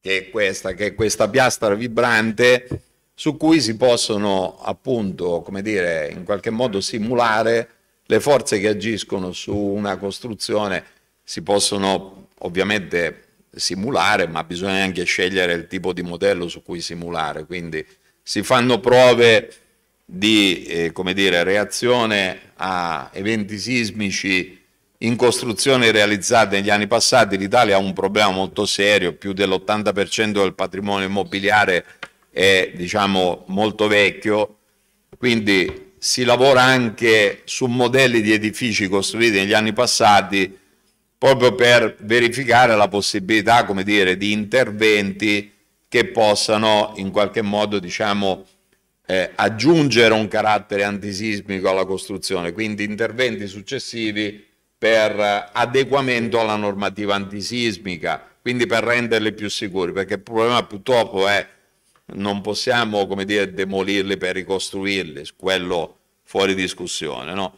che è questa, che è questa piastra vibrante su cui si possono appunto, come dire, in qualche modo simulare le forze che agiscono su una costruzione, si possono ovviamente simulare, ma bisogna anche scegliere il tipo di modello su cui simulare, quindi si fanno prove di eh, come dire, reazione a eventi sismici in costruzioni realizzate negli anni passati l'Italia ha un problema molto serio, più dell'80% del patrimonio immobiliare è diciamo, molto vecchio, quindi si lavora anche su modelli di edifici costruiti negli anni passati proprio per verificare la possibilità dire, di interventi che possano in qualche modo diciamo, eh, aggiungere un carattere antisismico alla costruzione, quindi interventi successivi per eh, adeguamento alla normativa antisismica, quindi per renderli più sicuri, perché il problema purtroppo è non possiamo, come dire, demolirli per ricostruirli, quello fuori discussione, no?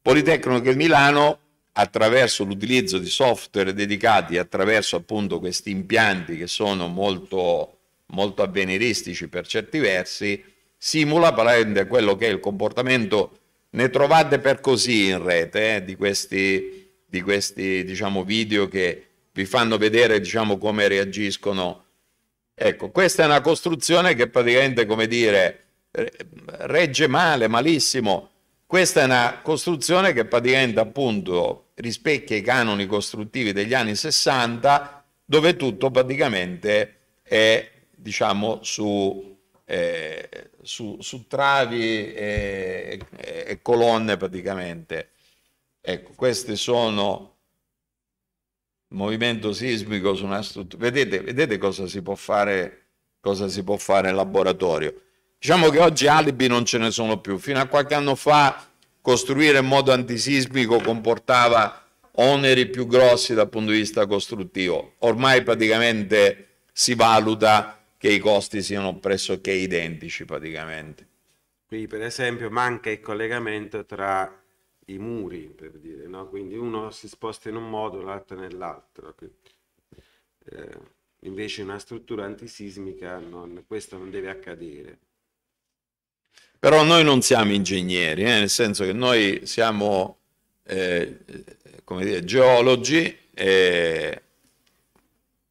Politecnico di Milano attraverso l'utilizzo di software dedicati attraverso appunto questi impianti che sono molto, molto avveniristici per certi versi, simula prende quello che è il comportamento ne trovate per così in rete eh, di questi, di questi diciamo, video che vi fanno vedere diciamo, come reagiscono. Ecco, questa è una costruzione che praticamente, come dire, regge male, malissimo. Questa è una costruzione che praticamente appunto rispecchia i canoni costruttivi degli anni 60, dove tutto praticamente è, diciamo, su, eh, su, su travi e, e, colonne praticamente. Ecco, queste sono movimento sismico su una struttura. Vedete, vedete cosa si può fare, cosa si può fare in laboratorio. Diciamo che oggi alibi non ce ne sono più. Fino a qualche anno fa costruire in modo antisismico comportava oneri più grossi dal punto di vista costruttivo. Ormai praticamente si valuta che i costi siano pressoché identici praticamente. Qui per esempio manca il collegamento tra i muri, per dire, no? quindi uno si sposta in un modo, l'altro nell'altro. Eh, invece una struttura antisismica non, questo non deve accadere. Però noi non siamo ingegneri, eh? nel senso che noi siamo eh, come dire, geologi e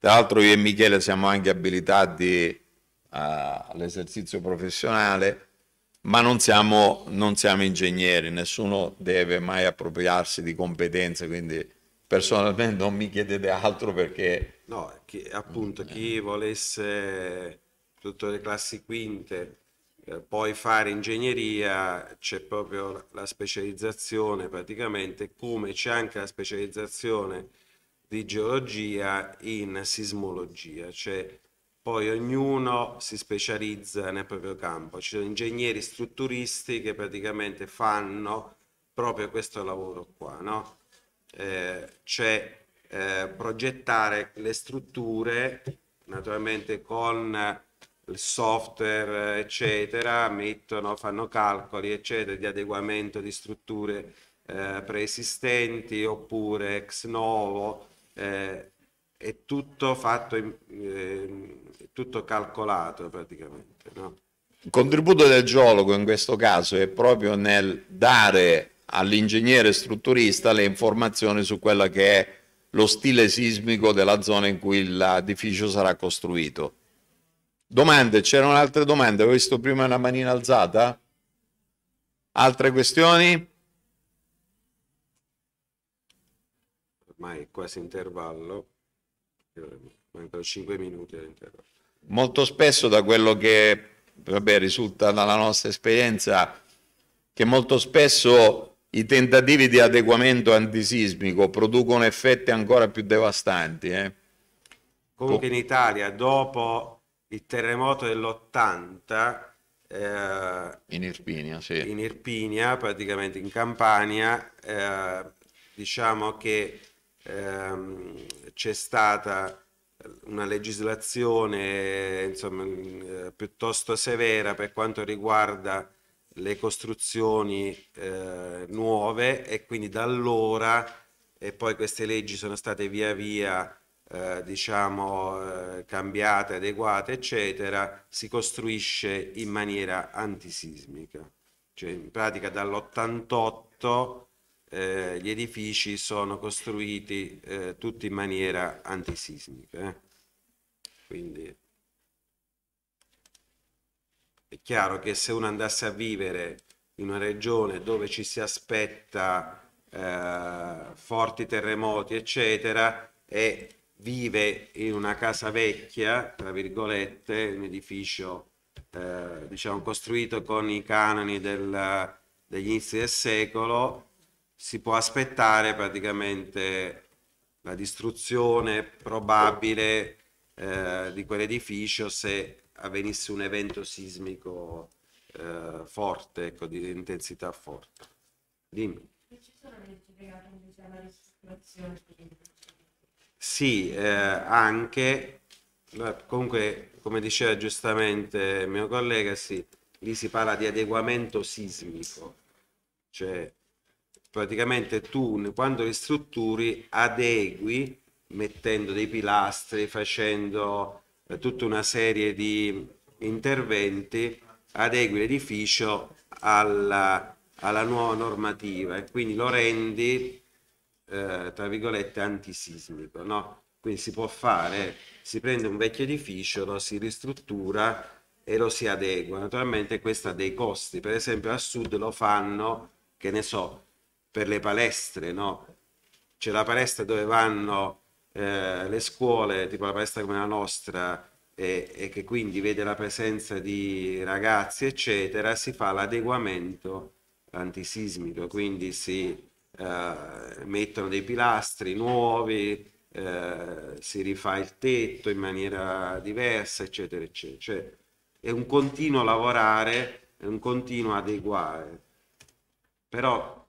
tra l'altro io e Michele siamo anche abilitati a, eh, all'esercizio professionale, ma non siamo, non siamo ingegneri, nessuno deve mai appropriarsi di competenze, quindi personalmente non mi chiedete altro perché... No, chi, appunto chi volesse tutte le classi quinte, eh, poi fare ingegneria, c'è proprio la specializzazione praticamente, come c'è anche la specializzazione di geologia in sismologia, cioè poi ognuno si specializza nel proprio campo. Ci sono ingegneri strutturisti che praticamente fanno proprio questo lavoro qua, no? Eh, cioè eh, progettare le strutture naturalmente con il software eccetera mettono fanno calcoli eccetera di adeguamento di strutture eh, preesistenti oppure ex novo eh, è tutto fatto, eh, è tutto calcolato praticamente. No? Il contributo del geologo in questo caso è proprio nel dare all'ingegnere strutturista le informazioni su quello che è lo stile sismico della zona in cui l'edificio sarà costruito. Domande? C'erano altre domande? Ho visto prima una manina alzata? Altre questioni? ormai quasi intervallo, mancano 5 minuti all'intervallo. Molto spesso da quello che vabbè, risulta dalla nostra esperienza, che molto spesso i tentativi di adeguamento antisismico producono effetti ancora più devastanti. Eh? Comunque in Italia, dopo il terremoto dell'80, eh, in Irpinia, sì. in Irpinia, praticamente in Campania, eh, diciamo che ehm, c'è stata una legislazione insomma, mm, eh, piuttosto severa per quanto riguarda le costruzioni eh, nuove e quindi da allora e poi queste leggi sono state via via eh, diciamo eh, cambiate, adeguate eccetera, si costruisce in maniera antisismica. Cioè in pratica dall'88 eh, gli edifici sono costruiti eh, tutti in maniera antisismica. Eh? Quindi è chiaro che se uno andasse a vivere in una regione dove ci si aspetta eh, forti terremoti, eccetera, e vive in una casa vecchia, tra virgolette, un edificio eh, diciamo costruito con i canoni del, degli inizi del secolo, si può aspettare praticamente la distruzione probabile eh, di quell'edificio se avvenisse un evento sismico eh, forte, ecco, di intensità forte. Dimmi. Sì, eh, anche, comunque come diceva giustamente il mio collega, sì, lì si parla di adeguamento sismico, cioè praticamente tu quando ristrutturi adegui mettendo dei pilastri, facendo eh, tutta una serie di interventi, adegui l'edificio alla, alla nuova normativa e quindi lo rendi, eh, tra virgolette, antisismico. No? Quindi si può fare, si prende un vecchio edificio, lo si ristruttura e lo si adegua. Naturalmente questo ha dei costi, per esempio a sud lo fanno, che ne so, per le palestre, no? C'è la palestra dove vanno eh, le scuole, tipo la palestra come la nostra, e, e, che quindi vede la presenza di ragazzi, eccetera, si fa l'adeguamento antisismico, quindi si eh, mettono dei pilastri nuovi, eh, si rifà il tetto in maniera diversa, eccetera, eccetera. Cioè, è un continuo lavorare, è un continuo adeguare. Però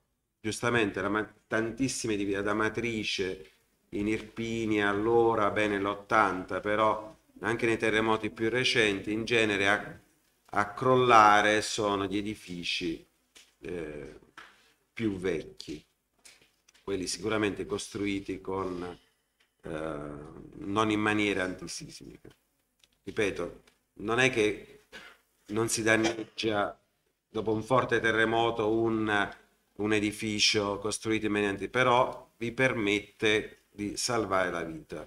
giustamente la, tantissime divinità da matrice in Irpini allora bene l'80 però anche nei terremoti più recenti in genere a, a crollare sono gli edifici eh, più vecchi quelli sicuramente costruiti con eh, non in maniera antisismica ripeto non è che non si danneggia dopo un forte terremoto un un edificio costruito mediante, però vi permette di salvare la vita.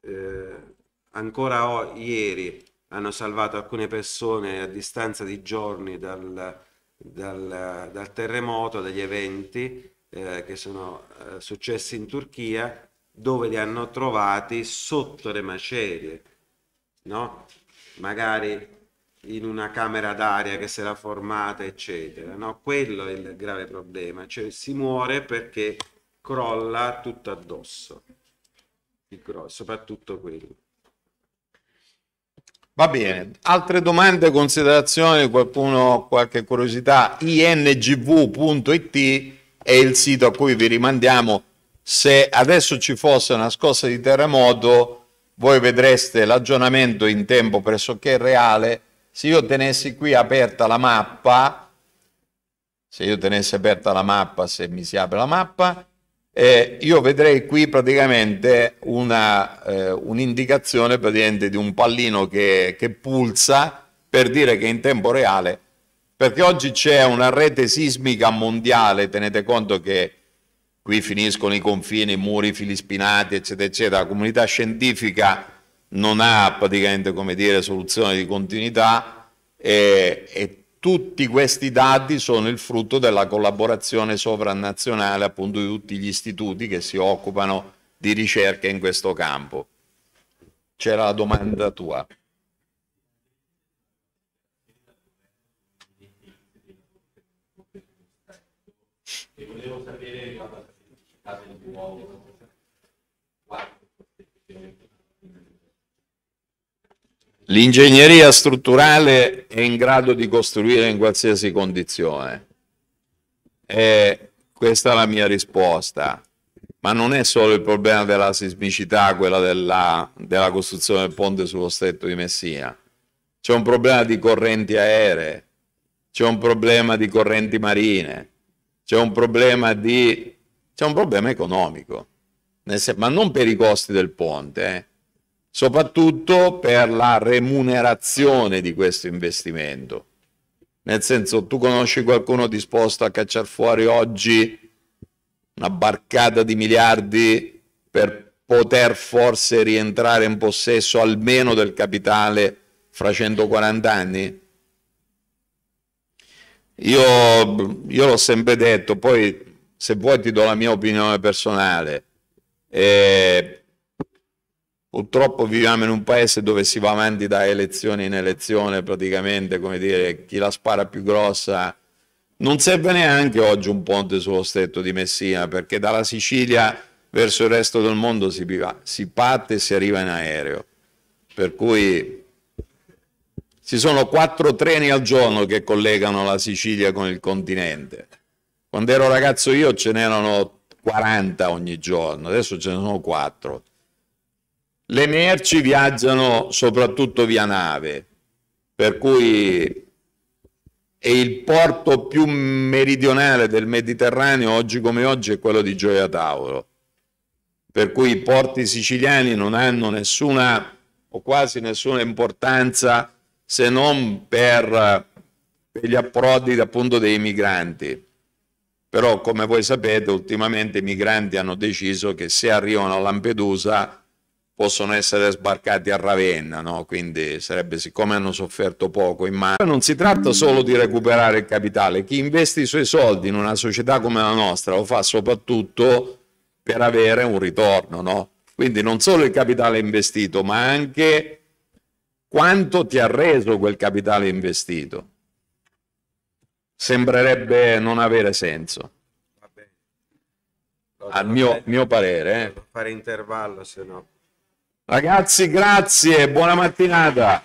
Eh, ancora ho, ieri hanno salvato alcune persone a distanza di giorni dal, dal, dal terremoto, dagli eventi eh, che sono eh, successi in Turchia, dove li hanno trovati sotto le macerie, no? magari in una camera d'aria che si era formata, eccetera. No, quello è il grave problema, cioè si muore perché crolla tutto addosso, il grosso, soprattutto quello. Va bene, altre domande, considerazioni, qualcuno qualche curiosità, ingv.it è il sito a cui vi rimandiamo. Se adesso ci fosse una scossa di terremoto, voi vedreste l'aggiornamento in tempo pressoché reale se io tenessi qui aperta la mappa, se io tenessi aperta la mappa, se mi si apre la mappa, eh, io vedrei qui praticamente una, eh, un'indicazione praticamente di un pallino che, che, pulsa per dire che in tempo reale, perché oggi c'è una rete sismica mondiale, tenete conto che qui finiscono i confini, i muri, i fili spinati, eccetera, eccetera, la comunità scientifica non ha praticamente come dire, soluzione di continuità e, e tutti questi dati sono il frutto della collaborazione sovranazionale appunto di tutti gli istituti che si occupano di ricerca in questo campo. C'era la domanda tua. E volevo sapere la partecipazione di nuovo L'ingegneria strutturale è in grado di costruire in qualsiasi condizione. E questa è la mia risposta. Ma non è solo il problema della sismicità, quella della, della costruzione del ponte sullo stretto di Messina. C'è un problema di correnti aeree, c'è un problema di correnti marine, c'è un problema di... c'è un problema economico. Ma non per i costi del ponte, eh soprattutto per la remunerazione di questo investimento. Nel senso, tu conosci qualcuno disposto a cacciare fuori oggi una barcata di miliardi per poter forse rientrare in possesso almeno del capitale fra 140 anni? Io, io l'ho sempre detto, poi se vuoi ti do la mia opinione personale. Eh, Purtroppo viviamo in un paese dove si va avanti da elezione in elezione, praticamente, come dire, chi la spara più grossa. Non serve neanche oggi un ponte sullo stretto di Messina, perché dalla Sicilia verso il resto del mondo si, si parte e si arriva in aereo. Per cui ci sono quattro treni al giorno che collegano la Sicilia con il continente. Quando ero ragazzo io ce n'erano 40 ogni giorno, adesso ce ne sono quattro. Le merci viaggiano soprattutto via nave, per cui e il porto più meridionale del Mediterraneo oggi come oggi è quello di Gioia Tauro, per cui i porti siciliani non hanno nessuna o quasi nessuna importanza se non per, per gli approdi appunto dei migranti. Però come voi sapete ultimamente i migranti hanno deciso che se arrivano a Lampedusa possono essere sbarcati a Ravenna, no? quindi sarebbe, siccome hanno sofferto poco in mano, non si tratta solo di recuperare il capitale, chi investe i suoi soldi in una società come la nostra lo fa soprattutto per avere un ritorno, no? quindi non solo il capitale investito, ma anche quanto ti ha reso quel capitale investito. Sembrerebbe non avere senso. Al mio, mio parere. Eh. Fare intervallo, se no. Ragazzi, grazie, buona mattinata.